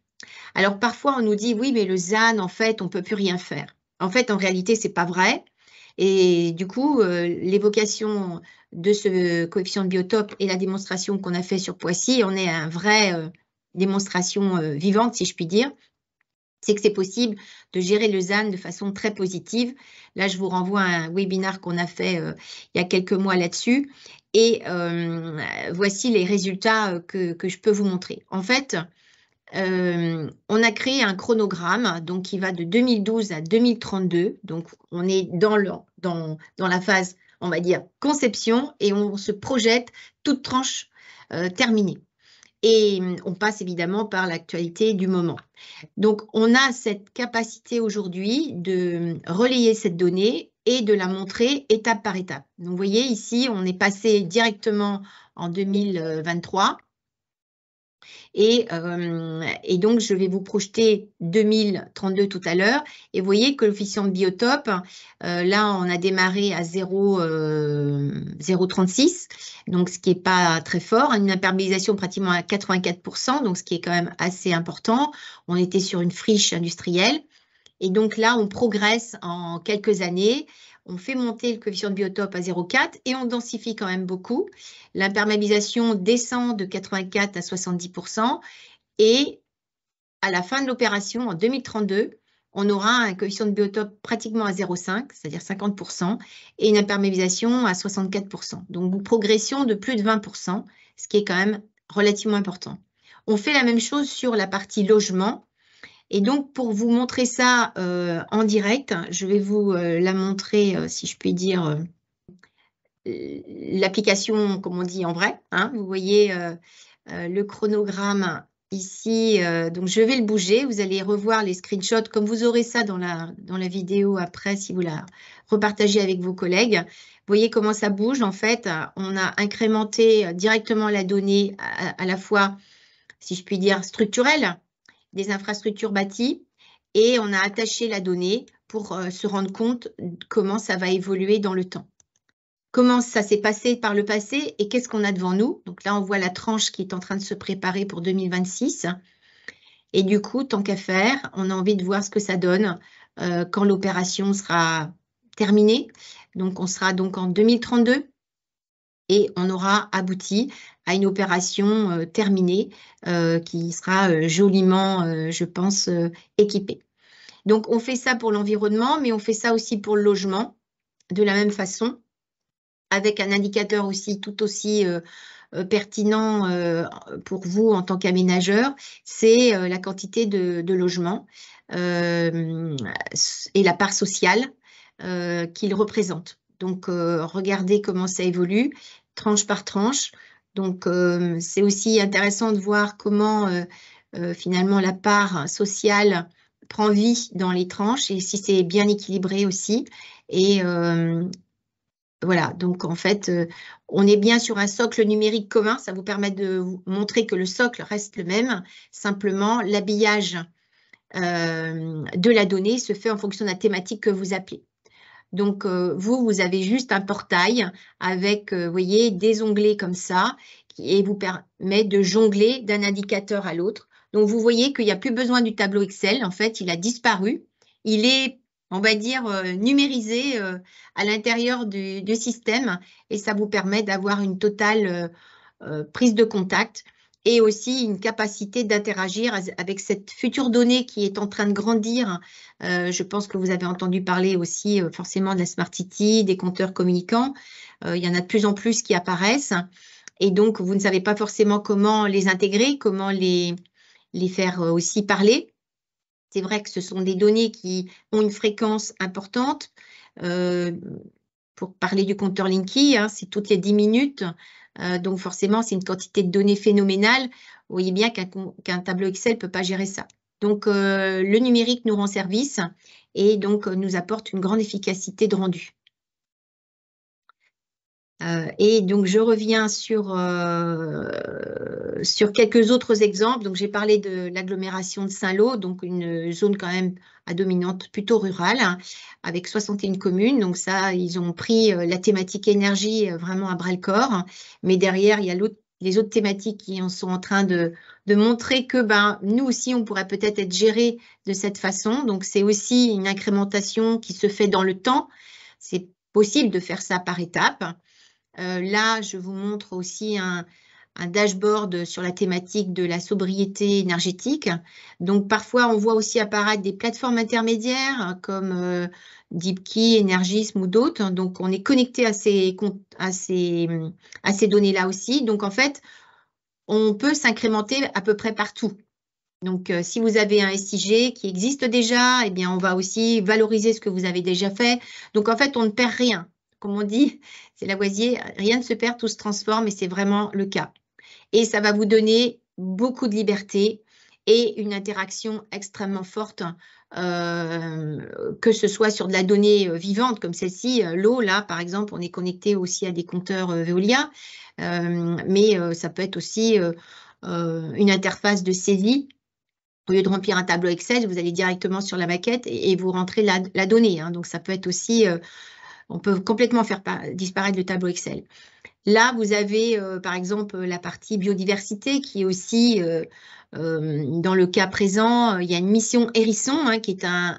Alors parfois on nous dit oui mais le ZAN en fait on peut plus rien faire. En fait en réalité c'est pas vrai et du coup euh, l'évocation de ce coefficient de biotope et la démonstration qu'on a fait sur Poissy on est un une vraie euh, démonstration euh, vivante si je puis dire c'est que c'est possible de gérer le ZAN de façon très positive. Là, je vous renvoie à un webinar qu'on a fait euh, il y a quelques mois là-dessus. Et euh, voici les résultats euh, que, je peux vous montrer. En fait, on a créé un chronogramme donc, qui va de 2012 à 2032. Donc, on est dans la phase, on va dire, conception et on se projette toute tranche terminée. Et hum, on passe évidemment par l'actualité du moment. Donc, on a cette capacité aujourd'hui de hum, relayer cette donnée et de la montrer étape par étape. Donc, vous voyez, ici, on est passé directement en 2023 euh, et, donc, je vais vous projeter 2032 tout à l'heure. Et vous voyez que l'officiant de biotope, euh, là, on a démarré à 0,36, euh, donc ce qui n'est pas très fort. Une imperméabilisation pratiquement à 84%, donc ce qui est quand même assez important. On était sur une friche industrielle. Et donc là, on progresse en quelques années on fait monter le coefficient de biotope à 0,4 et on densifie quand même beaucoup. L'imperméabilisation descend de 84 à 70% et à la fin de l'opération, en 2032, on aura un coefficient de biotope pratiquement à 0,5, c'est-à-dire 50%, et une imperméabilisation à 64%. Donc, une progression de plus de 20%, ce qui est quand même relativement important. On fait la même chose sur la partie logement. Et donc, pour vous montrer ça euh, en direct, je vais vous euh, la montrer, euh, si je puis dire, l'application, comme on dit en vrai. Hein. vous voyez le chronogramme ici. donc, je vais le bouger. Vous allez revoir les screenshots, comme vous aurez ça dans la, dans la vidéo après, si vous la repartagez avec vos collègues. Vous voyez comment ça bouge. En fait, on a incrémenté directement la donnée à la fois, si je puis dire, structurelle, des infrastructures bâties et on a attaché la donnée pour euh, se rendre compte comment ça va évoluer dans le temps. Comment ça s'est passé par le passé et qu'est-ce qu'on a devant nous Donc là, on voit la tranche qui est en train de se préparer pour 2026. Et du coup, tant qu'à faire, on a envie de voir ce que ça donne euh, quand l'opération sera terminée. Donc, on sera donc en 2032 et on aura abouti à une opération euh, terminée euh, qui sera euh, joliment, je pense, équipée. Donc on fait ça pour l'environnement, mais on fait ça aussi pour le logement de la même façon, avec un indicateur aussi tout aussi pertinent pour vous en tant qu'aménageur, c'est la quantité de, logement logements et la part sociale qu'il représente. Donc, regardez comment ça évolue, tranche par tranche, donc, euh, c'est aussi intéressant de voir comment euh, euh, finalement la part sociale prend vie dans les tranches et si c'est bien équilibré aussi. Et voilà, donc en fait, on est bien sur un socle numérique commun. Ça vous permet de montrer que le socle reste le même. Simplement, l'habillage de la donnée se fait en fonction de la thématique que vous appelez. Donc, euh, vous, vous avez juste un portail avec, euh, vous voyez, des onglets comme ça et vous permet de jongler d'un indicateur à l'autre. Donc, vous voyez qu'il n'y a plus besoin du tableau Excel. En fait, il a disparu. Il est, on va dire, euh, numérisé à l'intérieur du, du, système et ça vous permet d'avoir une totale prise de contact et aussi une capacité d'interagir avec cette future donnée qui est en train de grandir. Euh, je pense que vous avez entendu parler aussi euh, forcément de la Smart City, des compteurs communicants. Euh, il y en a de plus en plus qui apparaissent et donc vous ne savez pas forcément comment les intégrer, comment les, les faire euh, aussi parler. C'est vrai que ce sont des données qui ont une fréquence importante. Euh, pour parler du compteur Linky, hein, c'est toutes les 10 minutes. Euh, donc forcément, c'est une quantité de données phénoménale. Vous voyez bien qu'un tableau Excel ne peut pas gérer ça. Donc euh, le numérique nous rend service et donc euh, nous apporte une grande efficacité de rendu. Euh, et donc je reviens sur, euh, sur quelques autres exemples. Donc j'ai parlé de l'agglomération de Saint-Lô, donc une zone quand même à dominante plutôt rurale, hein, avec 61 communes. Donc ça, ils ont pris euh, la thématique énergie vraiment à bras le corps. Hein. mais derrière, il y a les autres thématiques qui en sont en train de, de montrer que ben, nous aussi, on pourrait peut-être être géré de cette façon. Donc, c'est aussi une incrémentation qui se fait dans le temps. C'est possible de faire ça par étapes. Euh, là, je vous montre aussi un, dashboard sur la thématique de la sobriété énergétique. Donc parfois, on voit aussi apparaître des plateformes intermédiaires comme euh, DeepKey, Energisme ou d'autres. Donc on est connecté à ces, à ces, données-là aussi. Donc en fait, on peut s'incrémenter à peu près partout. Donc, euh, si vous avez un SIG qui existe déjà, eh bien, on va aussi valoriser ce que vous avez déjà fait. Donc, en fait, on ne perd rien. Comme on dit, c'est Lavoisier, rien ne se perd, tout se transforme et c'est vraiment le cas. Et ça va vous donner beaucoup de liberté et une interaction extrêmement forte, euh, que ce soit sur de la donnée euh, vivante comme celle-ci, euh, l'eau, là par exemple, on est connecté aussi à des compteurs Veolia, mais ça peut être aussi une interface de saisie. Au lieu de remplir un tableau Excel, vous allez directement sur la maquette et, vous rentrez la, donnée. Hein. Donc ça peut être aussi on peut complètement faire disparaître le tableau Excel. Là, vous avez euh, par exemple la partie biodiversité qui est aussi, euh, euh, dans le cas présent, il y a une mission hérisson hein, qui est un,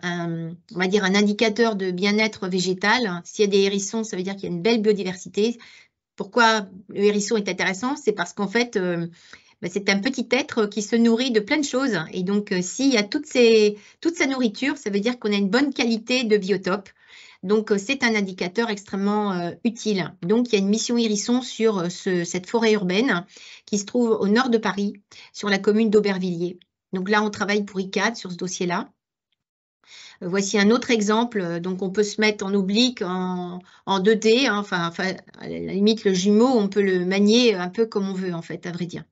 on va dire un indicateur de bien-être végétal. S'il y a des hérissons, ça veut dire qu'il y a une belle biodiversité. Pourquoi le hérisson est intéressant C'est parce qu'en fait, bah, c'est un petit être qui se nourrit de plein de choses. Et donc, s'il y a toute sa nourriture, ça veut dire qu'on a une bonne qualité de biotope. Donc, euh, c'est un indicateur extrêmement euh, utile. Donc, il y a une mission Hérisson sur euh, cette forêt urbaine qui se trouve au nord de Paris, sur la commune d'Aubervilliers. Donc là, on travaille pour ICAD sur ce dossier-là. voici un autre exemple. Donc, on peut se mettre en oblique, en, 2D. Hein, enfin, à la limite, le jumeau, on peut le manier un peu comme on veut, en fait, à vrai dire.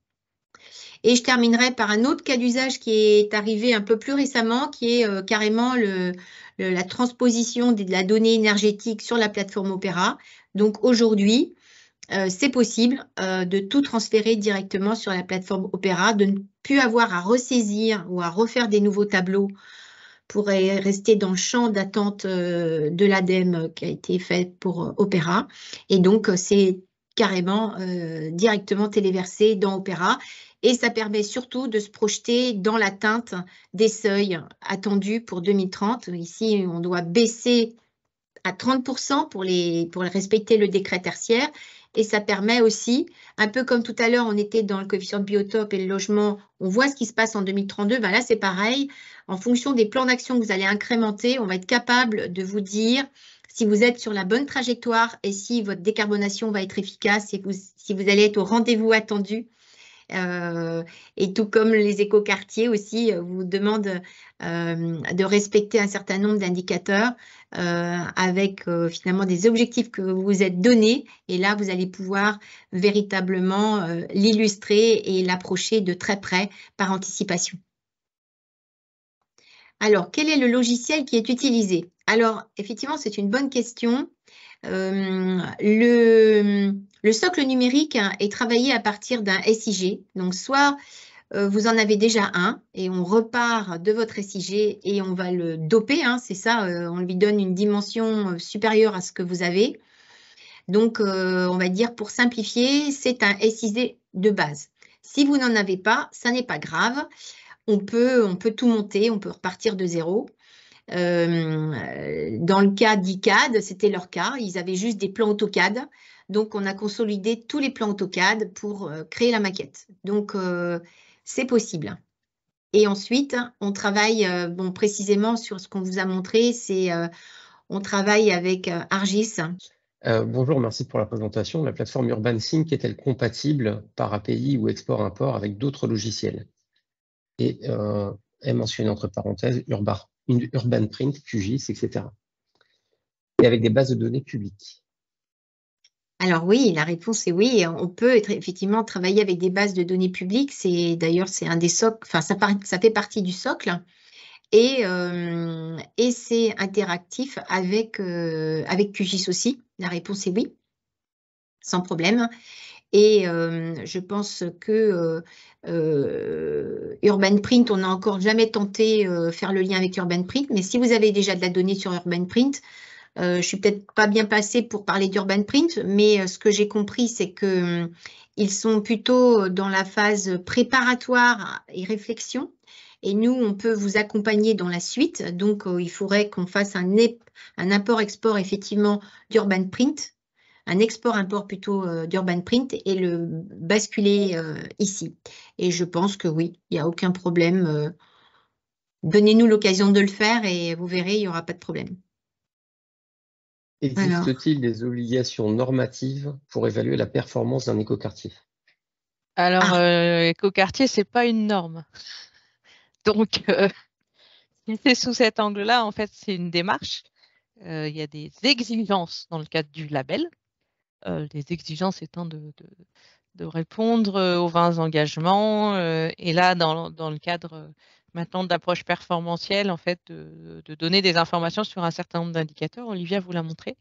Et je terminerai par un autre cas d'usage qui est arrivé un peu plus récemment, qui est carrément le, euh, la transposition de la donnée énergétique sur la plateforme Opéra. Donc aujourd'hui, euh, c'est possible euh, de tout transférer directement sur la plateforme Opéra, de ne plus avoir à ressaisir ou à refaire des nouveaux tableaux pour rester dans le champ d'attente de l'ADEME qui a été fait pour Opéra. Et donc, c'est carrément directement téléversé dans Opéra et ça permet surtout de se projeter dans l'atteinte des seuils attendus pour 2030. Ici, on doit baisser à 30% pour, les, pour respecter le décret tertiaire. Et ça permet aussi, un peu comme tout à l'heure, on était dans le coefficient de biotope et le logement, on voit ce qui se passe en 2032. Ben là, c'est pareil. En fonction des plans d'action que vous allez incrémenter, on va être capable de vous dire si vous êtes sur la bonne trajectoire et si votre décarbonation va être efficace et si vous allez être au rendez-vous attendu euh, et tout comme les écoquartiers aussi euh, vous demandent euh, de respecter un certain nombre d'indicateurs avec finalement des objectifs que vous vous êtes donnés. Et là, vous allez pouvoir véritablement l'illustrer et l'approcher de très près par anticipation. Alors, quel est le logiciel qui est utilisé Alors, effectivement, c'est une bonne question. Euh, le, socle numérique hein, est travaillé à partir d'un SIG, donc soit euh, vous en avez déjà un et on repart de votre SIG et on va le doper, hein, c'est ça, euh, on lui donne une dimension supérieure à ce que vous avez. Donc, on va dire pour simplifier, c'est un SIG de base. Si vous n'en avez pas, ça n'est pas grave. on peut tout monter, on peut repartir de zéro. Euh, dans le cas d'ICAD, c'était leur cas, ils avaient juste des plans AutoCAD. Donc, on a consolidé tous les plans AutoCAD pour euh, créer la maquette. Donc, euh, c'est possible. Et ensuite, on travaille bon, précisément sur ce qu'on vous a montré, c'est on travaille avec Argis. bonjour, merci pour la présentation. La plateforme UrbanSync est-elle compatible par API ou export-import avec d'autres logiciels Et est mentionné entre parenthèses Urbar une Urban Print, QGIS, etc. Et avec des bases de données publiques. Alors oui, la réponse est oui. On peut effectivement travailler avec des bases de données publiques. C'est d'ailleurs c'est un des socles. Enfin, ça, fait partie du socle. Et, euh, c'est interactif avec, euh, avec QGIS aussi. La réponse est oui, sans problème. Et je pense que euh, Urban Print, on n'a encore jamais tenté faire le lien avec Urban Print, mais si vous avez déjà de la donnée sur Urban Print, je ne suis peut-être pas bien passée pour parler d'Urban Print, mais ce que j'ai compris, c'est qu'ils sont plutôt dans la phase préparatoire et réflexion et nous, on peut vous accompagner dans la suite. Donc, il faudrait qu'on fasse un, un export effectivement d'Urban Print un export-import plutôt euh, d'Urban Print et le basculer euh, ici. Et je pense que oui, il n'y a aucun problème. Euh, donnez-nous l'occasion de le faire et vous verrez, il n'y aura pas de problème. Existe-t-il des obligations normatives pour évaluer la performance d'un écoquartier Alors, ah. écoquartier, ce n'est pas une norme. Donc, c'est sous cet angle-là, en fait, c'est une démarche. Il y a des exigences dans le cadre du label euh, les exigences étant de, répondre euh, aux 20 engagements. Euh, et là, dans, le cadre maintenant d'approche performantielle, en fait, de, de, donner des informations sur un certain nombre d'indicateurs. Olivia vous l'a montré.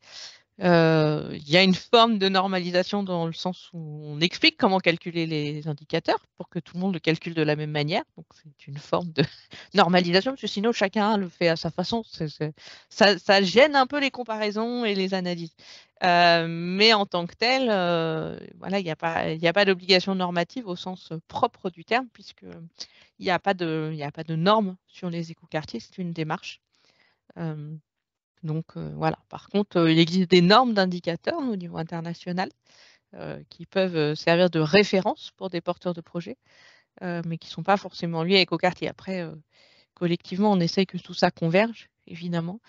Euh, il y a une forme de normalisation dans le sens où on explique comment calculer les indicateurs pour que tout le monde le calcule de la même manière. Donc c'est une forme de normalisation parce que sinon chacun le fait à sa façon. ça, gêne un peu les comparaisons et les analyses. Euh, mais en tant que tel, euh, voilà, il n'y a pas, pas d'obligation normative au sens propre du terme puisque il n'y a pas de, il a pas de normes sur les écoquartiers. C'est une démarche. Donc euh, voilà. Par contre, euh, il existe des normes d'indicateurs au niveau international euh, qui peuvent servir de référence pour des porteurs de projets, mais qui ne sont pas forcément liés à l'écoquartier. Après, collectivement, on essaye que tout ça converge, évidemment,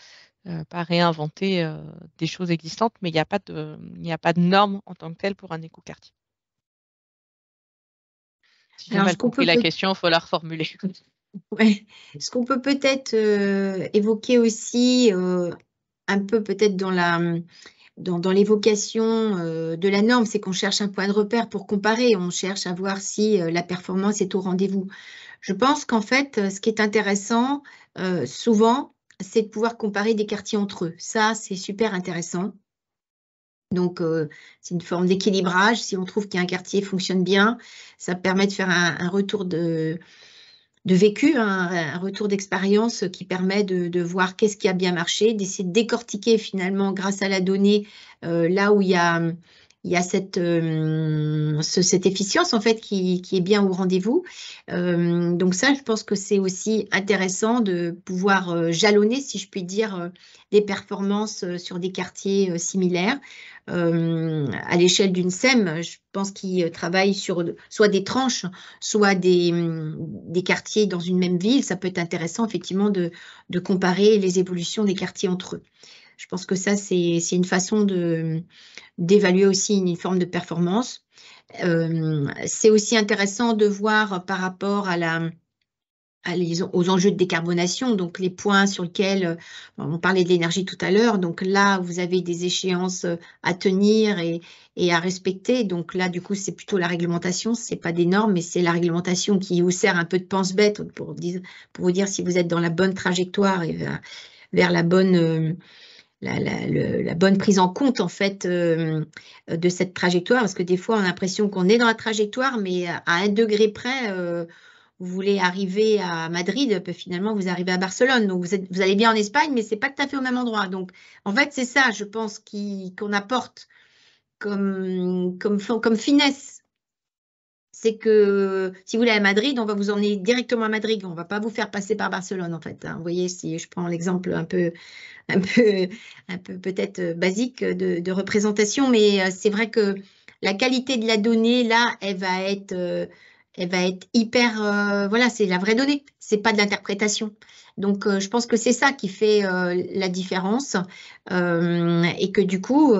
pas réinventer des choses existantes, mais il n'y a, pas de, normes en tant que telles pour un écoquartier. Si j'ai mal compris la question, il faut la reformuler. Ouais. Ce qu'on peut peut-être euh, évoquer aussi, euh, un peu peut-être dans la dans, l'évocation euh, de la norme, c'est qu'on cherche un point de repère pour comparer, on cherche à voir si la performance est au rendez-vous. Je pense qu'en fait, ce qui est intéressant souvent, c'est de pouvoir comparer des quartiers entre eux. Ça, c'est super intéressant. Donc, c'est une forme d'équilibrage. Si on trouve qu'un quartier fonctionne bien, ça permet de faire un retour de, de vécu, hein, un, retour d'expérience qui permet de, voir qu'est-ce qui a bien marché, d'essayer de décortiquer finalement grâce à la donnée euh, là où il y a il y a cette, euh, cette efficience en fait qui, est bien au rendez-vous. Euh, donc ça, je pense que c'est aussi intéressant de pouvoir euh, jalonner, si je puis dire, des performances sur des quartiers similaires. à l'échelle d'une SEM, je pense qu'ils travaillent sur soit des tranches, soit mm, des, quartiers dans une même ville. Ça peut être intéressant effectivement de comparer les évolutions des quartiers entre eux. Je pense que ça, c'est une façon d'évaluer aussi une forme de performance. Euh, c'est aussi intéressant de voir par rapport à la, aux enjeux de décarbonation, donc les points sur lesquels euh, on parlait de l'énergie tout à l'heure. Donc là, vous avez des échéances euh, à tenir et, à respecter. Donc là, du coup, c'est plutôt la réglementation. Ce n'est pas des normes, mais c'est la réglementation qui vous sert un peu de pense-bête pour, pour, vous dire si vous êtes dans la bonne trajectoire et vers la bonne la, bonne prise en compte en fait euh, de cette trajectoire parce que des fois on a l'impression qu'on est dans la trajectoire mais à un degré près euh, vous voulez arriver à Madrid ben, finalement vous arrivez à Barcelone donc vous, vous allez bien en Espagne mais c'est pas tout à fait au même endroit donc en fait c'est ça je pense qu'on apporte comme, comme, comme finesse c'est que si vous voulez à Madrid, on va vous emmener directement à Madrid. On ne va pas vous faire passer par Barcelone, en fait. Hein. Vous voyez, si je prends l'exemple un peu, peu, un peu peut-être basique de, représentation, mais euh, c'est vrai que la qualité de la donnée, là, elle va être, euh, elle va être hyper. Euh, voilà, c'est la vraie donnée. Ce n'est pas de l'interprétation. Donc, euh, je pense que c'est ça qui fait euh, la différence euh, et que du coup,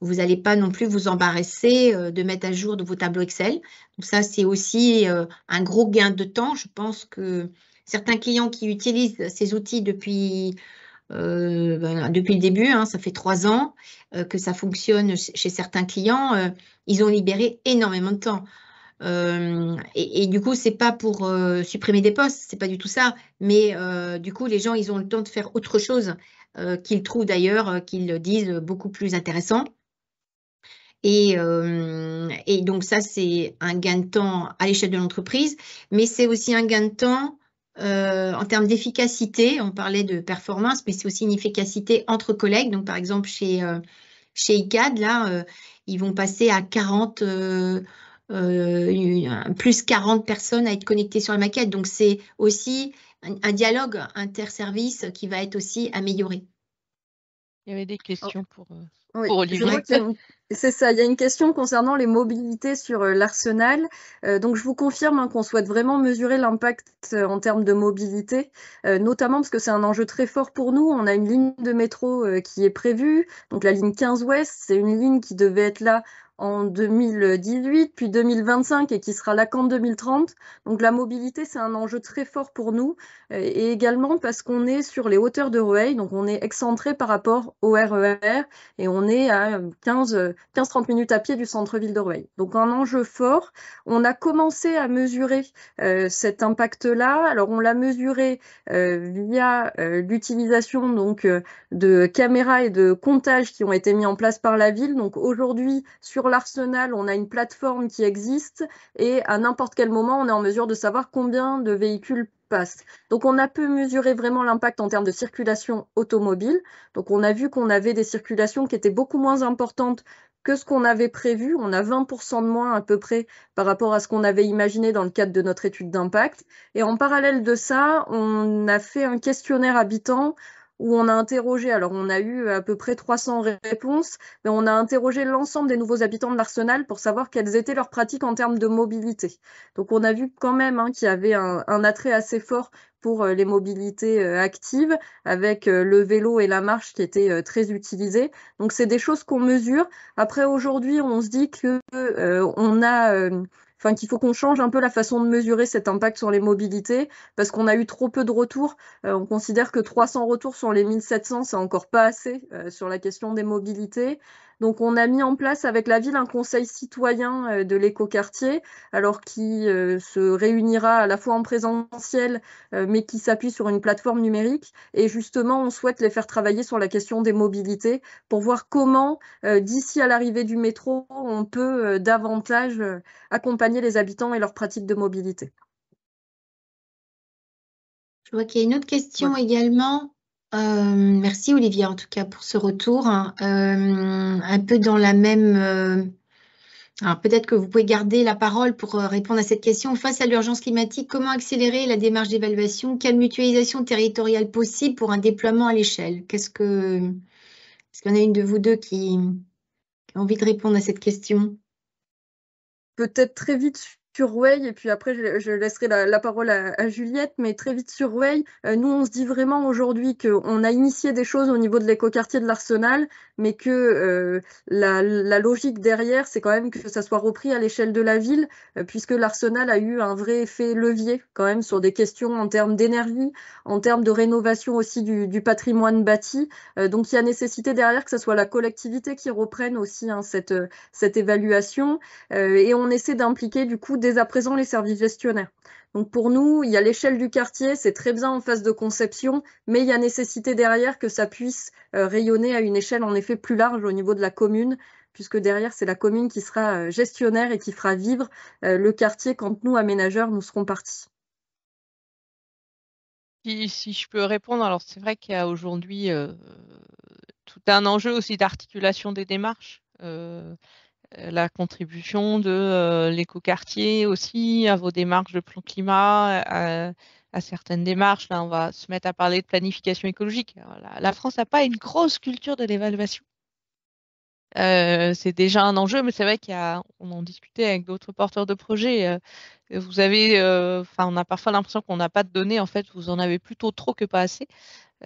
vous n'allez pas non plus vous embarrasser de mettre à jour de vos tableaux Excel. Donc ça, c'est aussi un gros gain de temps. Je pense que certains clients qui utilisent ces outils depuis ben, depuis le début, hein, ça fait trois ans que ça fonctionne chez certains clients, ils ont libéré énormément de temps. Euh, et, du coup, c'est pas pour euh, supprimer des postes, c'est pas du tout ça. Mais euh, du coup, les gens, ils ont le temps de faire autre chose qu'ils trouvent d'ailleurs, qu'ils disent beaucoup plus intéressant. Et, donc ça, c'est un gain de temps à l'échelle de l'entreprise, mais c'est aussi un gain de temps en termes d'efficacité, on parlait de performance, mais c'est aussi une efficacité entre collègues. Donc, par exemple, chez, chez ICAD, là, ils vont passer à 40 euh, plus 40 personnes à être connectées sur la maquette. Donc c'est aussi un, dialogue inter-service qui va être aussi amélioré. Il y avait des questions pour, euh, Olivier. C'est ça, il y a une question concernant les mobilités sur euh, l'arsenal. donc je vous confirme hein, qu'on souhaite vraiment mesurer l'impact en termes de mobilité, notamment parce que c'est un enjeu très fort pour nous. On a une ligne de métro qui est prévue, donc la ligne 15 Ouest, c'est une ligne qui devait être là en 2018, puis 2025 et qui sera la qu'en 2030. Donc la mobilité, c'est un enjeu très fort pour nous euh, et également parce qu'on est sur les hauteurs de Rueil, donc on est excentré par rapport au RER e et on est à 15-30 minutes à pied du centre-ville de Rueil. Donc un enjeu fort. On a commencé à mesurer euh, cet impact-là. Alors on l'a mesuré euh, via l'utilisation donc de caméras et de comptages qui ont été mis en place par la ville. Donc aujourd'hui, sur l'Arsenal, on a une plateforme qui existe et à n'importe quel moment, on est en mesure de savoir combien de véhicules passent. Donc on a pu mesurer vraiment l'impact en termes de circulation automobile. Donc on a vu qu'on avait des circulations qui étaient beaucoup moins importantes que ce qu'on avait prévu. On a 20% de moins à peu près par rapport à ce qu'on avait imaginé dans le cadre de notre étude d'impact. Et en parallèle de ça, on a fait un questionnaire habitant où on a interrogé, alors on a eu à peu près 300 réponses, mais on a interrogé l'ensemble des nouveaux habitants de l'Arsenal pour savoir quelles étaient leurs pratiques en termes de mobilité. Donc on a vu quand même hein, qu'il y avait un, attrait assez fort pour euh, les mobilités euh, actives, avec euh, le vélo et la marche qui étaient très utilisées. Donc c'est des choses qu'on mesure. Après aujourd'hui, on se dit que on a enfin qu'il faut qu'on change un peu la façon de mesurer cet impact sur les mobilités parce qu'on a eu trop peu de retours. Euh, on considère que 300 retours sur les 1700, c'est encore pas assez euh, sur la question des mobilités. Donc on a mis en place avec la ville un conseil citoyen euh, de l'écoquartier, alors qui euh, se réunira à la fois en présentiel, euh, mais qui s'appuie sur une plateforme numérique. Et justement, on souhaite les faire travailler sur la question des mobilités pour voir comment, d'ici à l'arrivée du métro, on peut davantage accompagner les habitants et leurs pratiques de mobilité. Je vois qu'il y a une autre question également. Euh, merci Olivier en tout cas pour ce retour. Euh, un peu dans la même... Euh, alors peut-être que vous pouvez garder la parole pour répondre à cette question. Face à l'urgence climatique, comment accélérer la démarche d'évaluation Quelle mutualisation territoriale possible pour un déploiement à l'échelle Qu'est-ce que... Est-ce qu'il y en a une de vous deux qui a envie de répondre à cette question Peut-être très vite sur Way, et puis après je, laisserai la, parole à, Juliette, mais très vite sur Way, euh, nous on se dit vraiment aujourd'hui qu'on a initié des choses au niveau de l'écoquartier de l'Arsenal, mais que euh, la, logique derrière, c'est quand même que ça soit repris à l'échelle de la ville, euh, puisque l'Arsenal a eu un vrai effet levier quand même sur des questions en termes d'énergie, en termes de rénovation aussi du, patrimoine bâti. donc il y a nécessité derrière que ce soit la collectivité qui reprenne aussi hein, cette, cette évaluation, et on essaie d'impliquer du coup dès à présent les services gestionnaires. Donc pour nous, il y a l'échelle du quartier, c'est très bien en phase de conception, mais il y a nécessité derrière que ça puisse euh, rayonner à une échelle en effet plus large au niveau de la commune, puisque derrière c'est la commune qui sera euh, gestionnaire et qui fera vivre euh, le quartier quand nous, aménageurs, nous serons partis. Si, je peux répondre, alors c'est vrai qu'il y a aujourd'hui tout un enjeu aussi d'articulation des démarches. Euh, la contribution de léco euh, l'écoquartier aussi à vos démarches de plan climat, à, certaines démarches. Là, on va se mettre à parler de planification écologique. La, France n'a pas une grosse culture de l'évaluation. Euh, c'est déjà un enjeu, mais c'est vrai qu'on en discutait avec d'autres porteurs de projets. vous avez, on a parfois l'impression qu'on n'a pas de données. En fait, vous en avez plutôt trop que pas assez.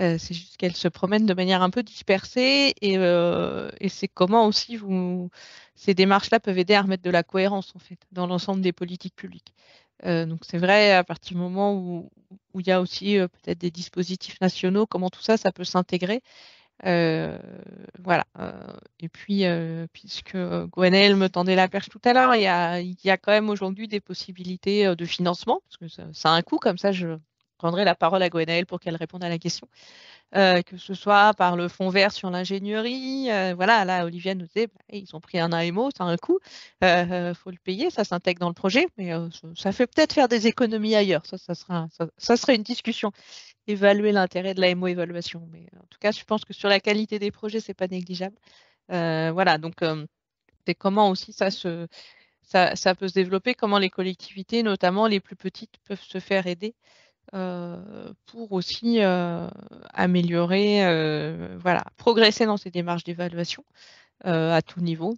Euh, c'est juste qu'elles se promènent de manière un peu dispersée et, euh, c'est comment aussi ces démarches-là peuvent aider à remettre de la cohérence en fait dans l'ensemble des politiques publiques. Euh, donc c'est vrai à partir du moment où, il y a aussi peut-être des dispositifs nationaux, comment tout ça, ça peut s'intégrer. voilà. et puis, puisque Gwenel me tendait la perche tout à l'heure, il y a, quand même aujourd'hui des possibilités de financement, parce que ça, ça a un coût, comme ça je, je prendrai la parole à Gwenaëlle pour qu'elle réponde à la question. Euh, que ce soit par le fonds vert sur l'ingénierie, euh, voilà, là, Olivia nous disait, bah, ils ont pris un AMO, ça un coût, il euh, faut le payer, ça s'intègre dans le projet, mais ça fait peut-être faire des économies ailleurs, ça, sera, serait une discussion. Évaluer l'intérêt de l'AMO évaluation, mais en tout cas, je pense que sur la qualité des projets, c'est pas négligeable. voilà, donc c'est comment aussi ça, peut se développer, comment les collectivités, notamment les plus petites, peuvent se faire aider euh, pour aussi euh, améliorer, euh, voilà, progresser dans ces démarches d'évaluation à tout niveau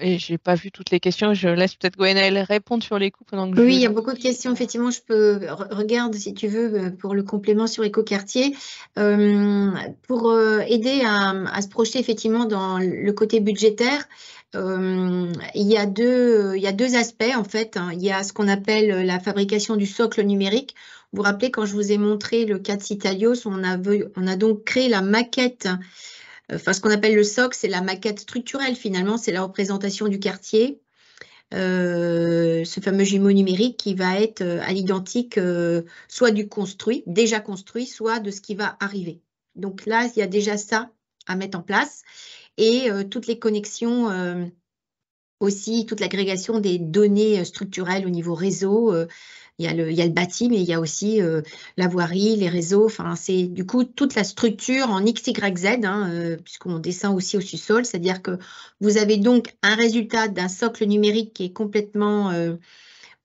et j'ai pas vu toutes les questions. Je laisse peut-être Gwenaëlle répondre sur les coups pendant que Oui, il y a beaucoup de questions. Effectivement, je peux regarde si tu veux euh, pour le complément sur écoquartier euh, pour euh, aider à, se projeter effectivement dans le côté budgétaire. il, y a deux, il y a deux aspects en fait. Hein. Il y a ce qu'on appelle la fabrication du socle numérique. Vous vous rappelez quand je vous ai montré le cas de Citalios, on a, on a donc créé la maquette Enfin, ce qu'on appelle le SOC, c'est la maquette structurelle finalement, c'est la représentation du quartier. Euh, ce fameux jumeau numérique qui va être euh, à l'identique euh, soit du construit, déjà construit, soit de ce qui va arriver. Donc là, il y a déjà ça à mettre en place et toutes les connexions aussi, toute l'agrégation des données structurelles au niveau réseau, il y a le, bâti, mais il y a aussi euh, la voirie, les réseaux. Enfin, c'est du coup toute la structure en X, Y, Z, hein, euh, puisqu'on descend aussi au sous-sol. C'est-à-dire que vous avez donc un résultat d'un socle numérique qui est complètement euh,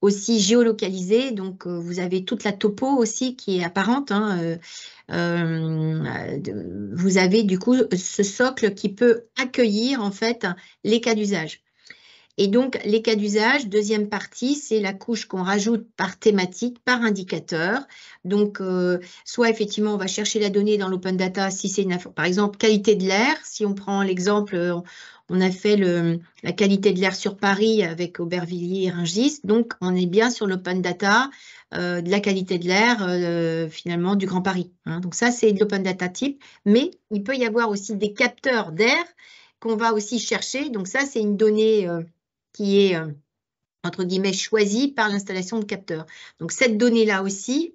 aussi géolocalisé. Donc, vous avez toute la topo aussi qui est apparente. Hein, vous avez du coup ce socle qui peut accueillir en fait les cas d'usage. Et donc, les cas d'usage, deuxième partie, c'est la couche qu'on rajoute par thématique, par indicateur. Donc, euh, soit effectivement, on va chercher la donnée dans l'open data, si c'est une par exemple qualité de l'air. Si on prend l'exemple, euh, on a fait le, la qualité de l'air sur Paris avec Aubervilliers et Ringis. Donc, on est bien sur l'open data. Euh, de la qualité de l'air, finalement, du Grand Paris. Hein. Donc ça, c'est de l'open data type, mais il peut y avoir aussi des capteurs d'air qu'on va aussi chercher. Donc ça, c'est une donnée qui est euh, entre guillemets choisi par l'installation de capteurs. Donc cette donnée-là aussi,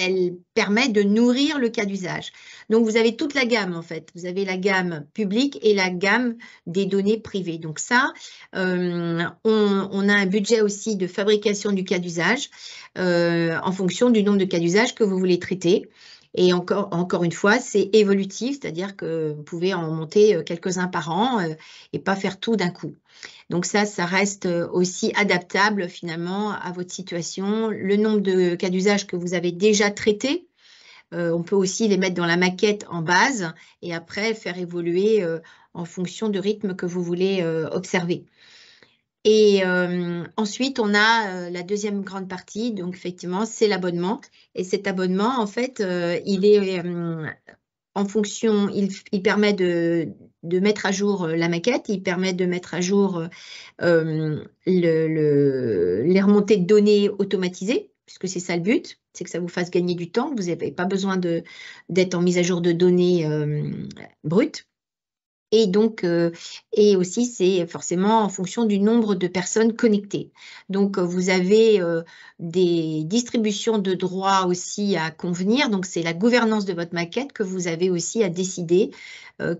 elle permet de nourrir le cas d'usage. Donc vous avez toute la gamme en fait. Vous avez la gamme publique et la gamme des données privées. Donc ça, euh, on, a un budget aussi de fabrication du cas d'usage euh, en fonction du nombre de cas d'usage que vous voulez traiter. Et encore, encore une fois, c'est évolutif, c'est-à-dire que vous pouvez en monter euh, quelques-uns par an euh, et pas faire tout d'un coup. Donc ça, ça reste euh, aussi adaptable finalement à votre situation. Le nombre de cas d'usage que vous avez déjà traités, on peut aussi les mettre dans la maquette en base et après faire évoluer en fonction du rythme que vous voulez observer. Et euh, ensuite, on a euh, la deuxième grande partie, donc effectivement, c'est l'abonnement. Et cet abonnement, en fait, euh, il est en fonction, il, permet de, mettre à jour la maquette, il permet de mettre à jour les remontées de données automatisées, puisque c'est ça le but, c'est que ça vous fasse gagner du temps. Vous n'avez pas besoin d'être en mise à jour de données brutes. Et donc, euh, et aussi, c'est forcément en fonction du nombre de personnes connectées. Donc, euh, vous avez euh, des distributions de droits aussi à convenir. Donc, c'est la gouvernance de votre maquette que vous avez aussi à décider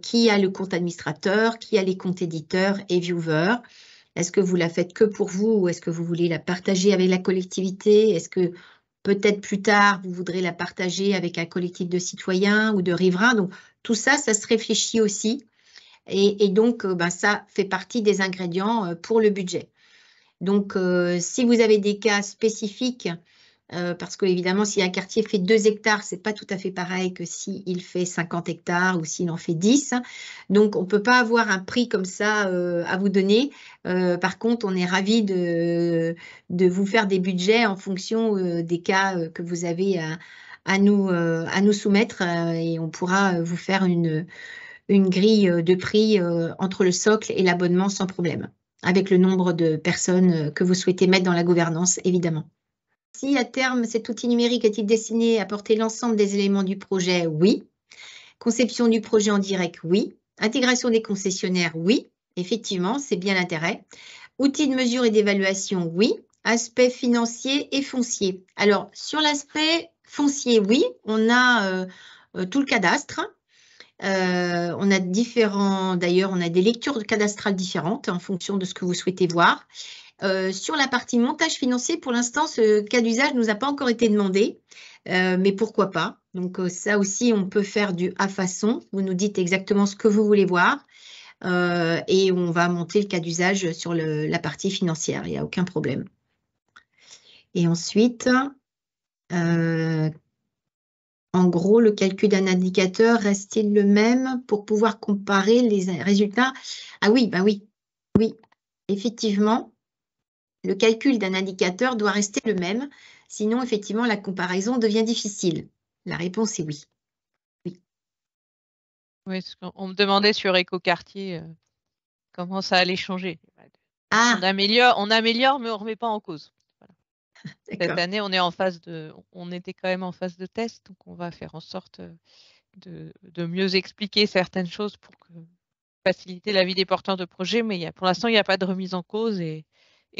qui a le compte administrateur, qui a les comptes éditeurs et viewers. Est-ce que vous la faites que pour vous ou est-ce que vous voulez la partager avec la collectivité Est-ce que peut-être plus tard, vous voudrez la partager avec un collectif de citoyens ou de riverains Donc, tout ça, ça se réfléchit aussi et, donc, euh, ben, ça fait partie des ingrédients euh, pour le budget. Donc, euh, si vous avez des cas spécifiques, parce que évidemment, si un quartier fait 2 hectares, ce n'est pas tout à fait pareil que s'il fait 50 hectares ou s'il en fait 10. Donc, on ne peut pas avoir un prix comme ça à vous donner. par contre, on est ravis de, de, vous faire des budgets en fonction des cas que vous avez nous, à nous, soumettre et on pourra vous faire une une grille euh, de prix euh, entre le socle et l'abonnement sans problème, avec le nombre de personnes euh, que vous souhaitez mettre dans la gouvernance, évidemment. Si à terme cet outil numérique est-il destiné à porter l'ensemble des éléments du projet Oui. Conception du projet en direct Oui. Intégration des concessionnaires Oui. Effectivement, c'est bien l'intérêt. Outils de mesure et d'évaluation Oui. Aspect financier et foncier. Alors, sur l'aspect foncier, oui, on a tout le cadastre, euh, on a différents, d'ailleurs, on a des lectures cadastrales différentes en fonction de ce que vous souhaitez voir. Euh, sur la partie montage financier, pour l'instant, ce cas d'usage nous a pas encore été demandé, euh, mais pourquoi pas Donc ça aussi, on peut faire du à façon. Vous nous dites exactement ce que vous voulez voir et on va monter le cas d'usage sur la partie financière. Il n'y a aucun problème. Et ensuite, en gros, le calcul d'un indicateur reste-t-il le même pour pouvoir comparer les résultats Ah oui, bah oui, oui, effectivement, le calcul d'un indicateur doit rester le même, sinon effectivement la comparaison devient difficile. La réponse est oui. Oui, on me demandait sur Écoquartier euh, comment ça allait changer. Ah! On, améliore, on améliore, mais on ne remet pas en cause. Cette année, on était quand même en phase de test, donc on va faire en sorte euh, de, mieux expliquer certaines choses pour faciliter la vie des porteurs de projets. Mais pour l'instant, il n'y a pas de remise en cause et,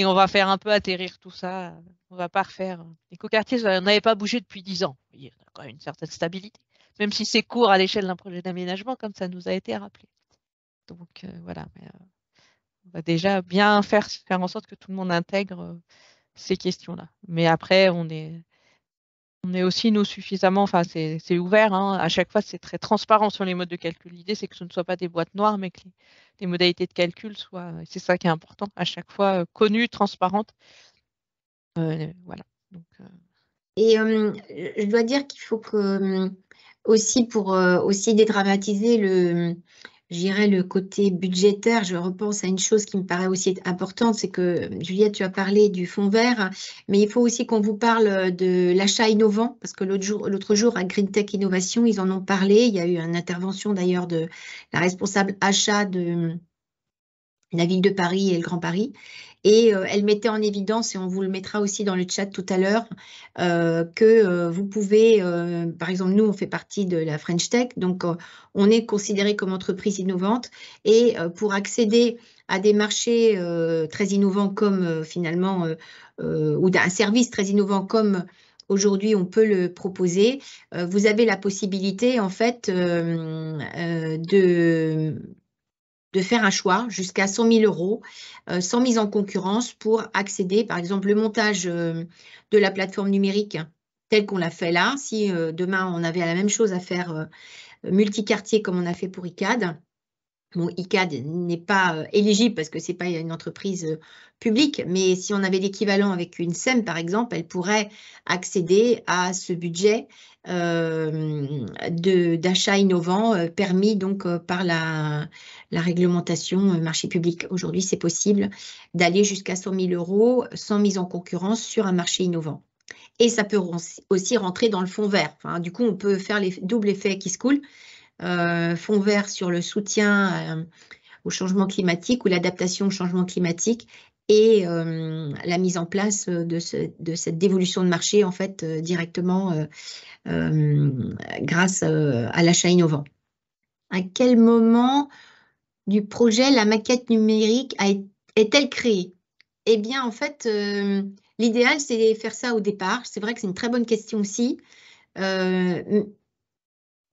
on va faire un peu atterrir tout ça. On va pas refaire. L'écoquartier, on n'avait pas bougé depuis 10 ans. Il y a quand même une certaine stabilité, même si c'est court à l'échelle d'un projet d'aménagement, comme ça nous a été rappelé. Donc euh, voilà. Euh, on va déjà bien faire, en sorte que tout le monde intègre ces questions-là. Mais après, on est, on est aussi, nous, suffisamment, enfin, c'est ouvert, hein. à chaque fois, c'est très transparent sur les modes de calcul. L'idée, c'est que ce ne soit pas des boîtes noires, mais que les, modalités de calcul soient, c'est ça qui est important, à chaque fois euh, connues, transparentes. Euh, voilà. Euh. Et je dois dire qu'il faut que, aussi, pour aussi dédramatiser le, j'irai le côté budgétaire, je repense à une chose qui me paraît aussi importante, c'est que Juliette, tu as parlé du fonds vert, mais il faut aussi qu'on vous parle de l'achat innovant, parce que l'autre jour, l'autre jour à Green Tech Innovation, ils en ont parlé. Il y a eu une intervention d'ailleurs de la responsable achat de la ville de Paris et le Grand Paris. Et euh, elle mettait en évidence, et on vous le mettra aussi dans le chat tout à l'heure, euh, que euh, vous pouvez, par exemple, nous, on fait partie de la French Tech, donc on est considéré comme entreprise innovante. Et pour accéder à des marchés très innovants comme finalement, ou d'un service très innovant comme aujourd'hui on peut le proposer. vous avez la possibilité en fait de de faire un choix jusqu'à 100 000 euros euh, sans mise en concurrence pour accéder, par exemple, le montage euh, de la plateforme numérique telle qu'on l'a fait là. Si euh, demain on avait la même chose à faire multi multicartier comme on a fait pour ICAD, mon ICAD n'est pas euh, éligible parce que ce n'est pas une entreprise euh, publique, mais si on avait l'équivalent avec une SEM, par exemple, elle pourrait accéder à ce budget euh, d'achat innovant permis donc par la, réglementation marché public. Aujourd'hui, c'est possible d'aller jusqu'à 100 000 euros sans mise en concurrence sur un marché innovant. Et ça peut aussi rentrer dans le fond vert. du coup, on peut faire les doubles effets qui se coulent. Euh, fonds vert sur le soutien euh, au changement climatique ou l'adaptation au changement climatique et euh, la mise en place de, cette dévolution de marché en fait directement grâce à l'achat innovant. À quel moment du projet la maquette numérique est-elle créée Eh bien en fait l'idéal c'est de faire ça au départ. C'est vrai que c'est une très bonne question aussi.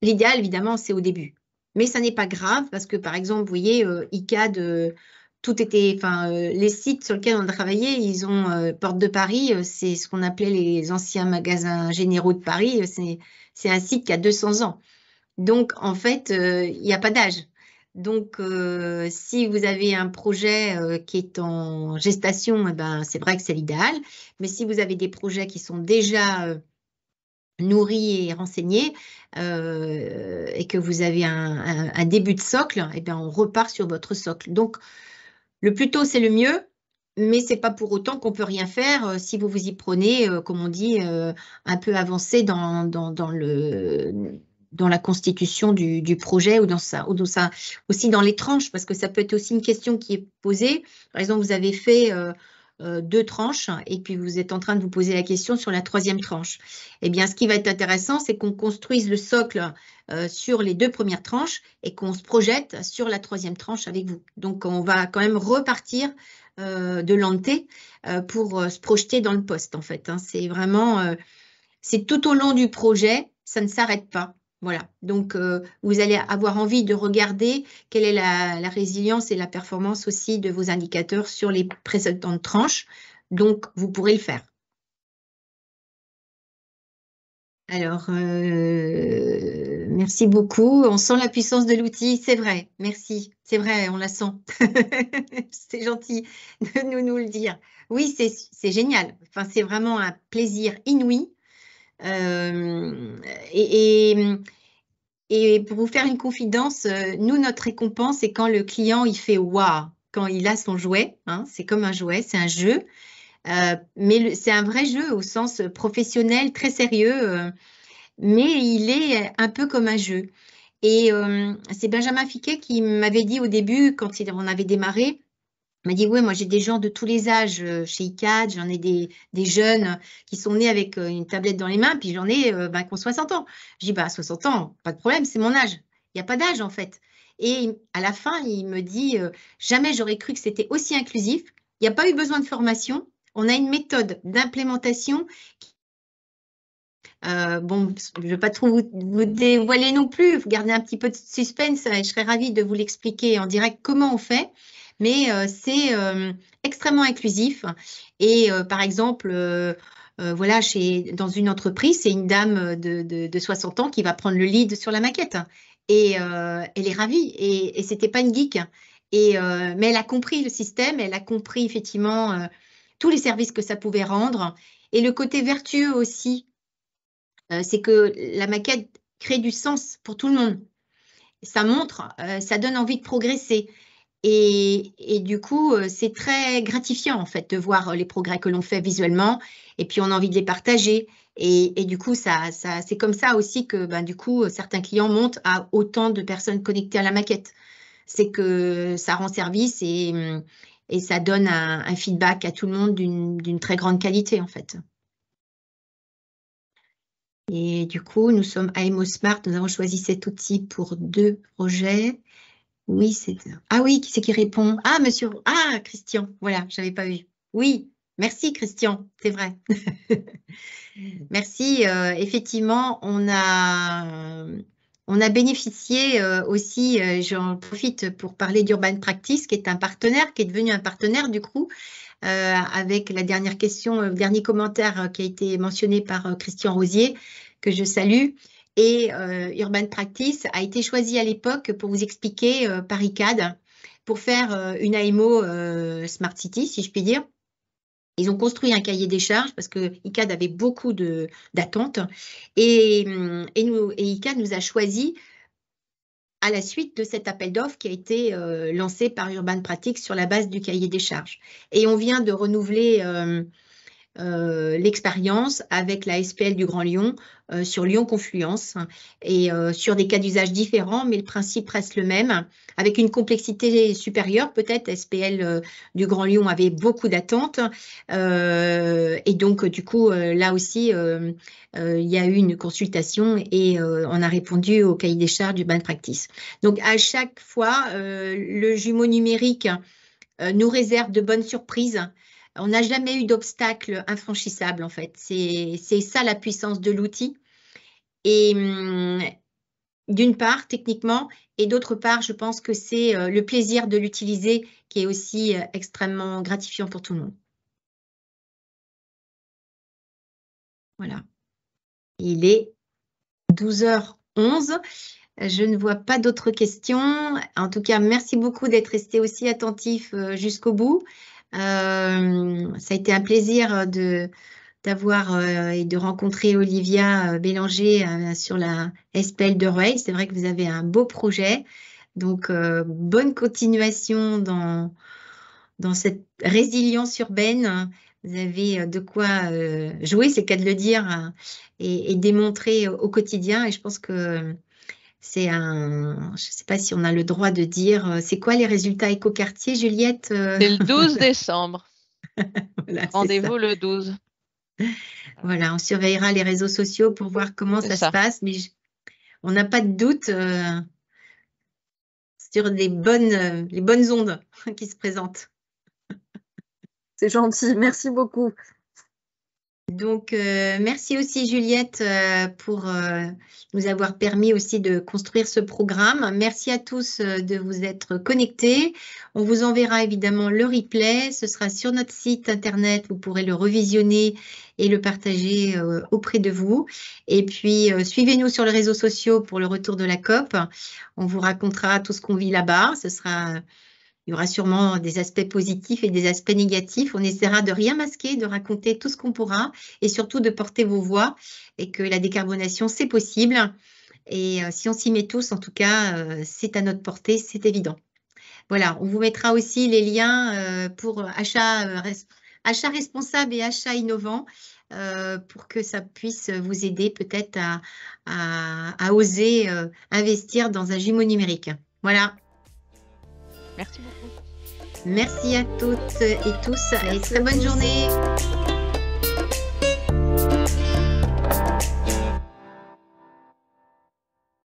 L'idéal, évidemment, c'est au début. Mais ça n'est pas grave parce que, par exemple, vous voyez, euh, ICAD, tout était, enfin, euh, les sites sur lesquels on travaillait, ils ont euh, Porte de Paris, c'est ce qu'on appelait les anciens magasins généraux de Paris. C'est un site qui a 200 ans. Donc, en fait, il n'y a pas d'âge. Donc, si vous avez un projet qui est en gestation, eh ben, c'est vrai que c'est l'idéal. Mais si vous avez des projets qui sont déjà nourri et renseigné euh, et que vous avez un, début de socle, et eh bien on repart sur votre socle. Donc, le plus tôt, c'est le mieux, mais c'est pas pour autant qu'on peut rien faire euh, si vous vous y prenez, euh, comme on dit, un peu avancé dans, dans, le dans la constitution du, du projet ou dans ça, ou dans aussi dans les tranches, parce que ça peut être aussi une question qui est posée. Par exemple, vous avez fait euh, deux tranches et puis vous êtes en train de vous poser la question sur la troisième tranche. Eh bien, ce qui va être intéressant, c'est qu'on construise le socle euh, sur les deux premières tranches et qu'on se projette sur la troisième tranche avec vous. Donc, on va quand même repartir euh, de l'anté pour se projeter dans le poste, en fait. Hein. C'est vraiment, c'est tout au long du projet, ça ne s'arrête pas. Voilà, donc euh, vous allez avoir envie de regarder quelle est la, résilience et la performance aussi de vos indicateurs sur les précédentes tranches. Donc, vous pourrez le faire. Alors, euh, merci beaucoup. On sent la puissance de l'outil, c'est vrai. Merci, c'est vrai, on la sent. c'est gentil de nous, nous le dire. Oui, c'est génial. Enfin, c'est vraiment un plaisir inouï euh, et, et, pour vous faire une confidence, euh, nous, notre récompense, c'est quand le client, il fait « waouh », quand il a son jouet. Hein, c'est comme un jouet, c'est un jeu. Euh, mais c'est un vrai jeu au sens professionnel, très sérieux, mais il est un peu comme un jeu. Et c'est Benjamin Fiquet qui m'avait dit au début, quand on avait démarré, m'a dit oui, moi j'ai des gens de tous les âges euh, chez ICAD, j'en ai des, jeunes qui sont nés avec euh, une tablette dans les mains, puis j'en ai ben, qui 60 ans. J'ai dit bah, 60 ans, pas de problème, c'est mon âge. Il n'y a pas d'âge en fait. Et à la fin, il me dit jamais j'aurais cru que c'était aussi inclusif. Il n'y a pas eu besoin de formation. On a une méthode d'implémentation. bon, je ne vais pas trop vous, dévoiler non plus, gardez un petit peu de suspense. Je serais ravie de vous l'expliquer en direct comment on fait mais euh, c'est euh, extrêmement inclusif. Et euh, par exemple, voilà, dans une entreprise, c'est une dame de, 60 ans qui va prendre le lead sur la maquette. Et elle est ravie. Et, et c'était pas une geek. mais elle a compris le système, elle a compris effectivement tous les services que ça pouvait rendre. Et le côté vertueux aussi, c'est que la maquette crée du sens pour tout le monde. Ça montre, ça donne envie de progresser. Et, du coup, euh, c'est très gratifiant en fait de voir euh, les progrès que l'on fait visuellement. Et puis, on a envie de les partager. Et, du coup, c'est comme ça aussi que, ben, du coup, certains clients montent à autant de personnes connectées à la maquette. C'est que ça rend service et, mm, ça donne un, un, feedback à tout le monde d'une très grande qualité en fait. Et du coup, nous sommes à Smart. Nous avons choisi cet outil pour deux projets. Oui, c'est. Ah oui, qui c'est qui répond Ah, monsieur. Ah, Christian. Voilà, je n'avais pas vu. Oui, merci Christian, c'est vrai. merci. Euh, effectivement, on a. On a bénéficié euh, aussi, euh, j'en profite pour parler d'Urban Practice, qui est un partenaire, qui est devenu un partenaire du coup, avec la dernière question, le dernier commentaire qui a été mentionné par Christian Rosier, que je salue. Et euh, Urban Practice a été choisi à l'époque pour vous expliquer euh, ICAD pour faire euh, une AMO Smart City, si je puis dire. Ils ont construit un cahier des charges parce que ICAD avait beaucoup d'attentes et, mm, et, nous, ICAD nous a choisi à la suite de cet appel d'offres qui a été lancé par Urban Practice sur la base du cahier des charges. Et on vient de renouveler euh, l'expérience avec la SPL du Grand Lyon euh, sur Lyon Confluence et euh, sur des cas d'usage différents, mais le principe reste le même, avec une complexité supérieure peut-être. SPL du Grand Lyon avait beaucoup d'attentes et donc du coup là aussi il y a eu une consultation et on a répondu au cahier des charges du ban practice. Donc à chaque fois le jumeau numérique nous réserve de bonnes surprises on n'a jamais eu d'obstacle infranchissable, en fait. C'est ça la puissance de l'outil. Et hum, d'une part, techniquement, et d'autre part, je pense que c'est euh, le plaisir de l'utiliser qui est aussi euh, extrêmement gratifiant pour tout le monde. Voilà. Il est 12h11. Je ne vois pas d'autres questions. En tout cas, merci beaucoup d'être resté aussi attentif euh, jusqu'au bout. Euh, ça a été un plaisir de d'avoir euh, et de rencontrer Olivia euh, Bélanger sur la SPL de Rueil. C'est vrai que vous avez un beau projet. Donc, bonne continuation dans, dans cette résilience urbaine. Vous avez de quoi jouer, c'est le cas de le dire, hein, et, et, démontrer au quotidien. Et je pense que c'est un, je ne sais pas si on a le droit de dire, euh, c'est quoi les résultats écoquartier, Juliette euh C'est le 12 décembre. Rendez-vous le 12. Voilà, on surveillera les réseaux sociaux pour voir comment ça, se passe, mais on n'a pas de doute euh, sur les bonnes, les bonnes ondes qui se présentent. C'est gentil, merci beaucoup. Donc, euh, merci aussi Juliette euh, pour euh, nous avoir permis aussi de construire ce programme. Merci à tous de vous être connectés. On vous enverra évidemment le replay. Ce sera sur notre site internet. Vous pourrez le revisionner et le partager auprès de vous. Et puis, suivez-nous sur les réseaux sociaux pour le retour de la COP. On vous racontera tout ce qu'on vit là-bas. Ce sera il y aura sûrement des aspects positifs et des aspects négatifs. On essaiera de rien masquer, de raconter tout ce qu'on pourra et surtout de porter vos voix et que la décarbonation, c'est possible. Et euh, si on s'y met tous, en tout cas, euh, c'est à notre portée, c'est évident. Voilà, on vous mettra aussi les liens euh, pour achat achat responsable et achat innovant pour que ça puisse vous aider peut-être à, à, oser investir dans un jumeau numérique. Voilà. Merci beaucoup. Merci à toutes et tous et très bonne journée.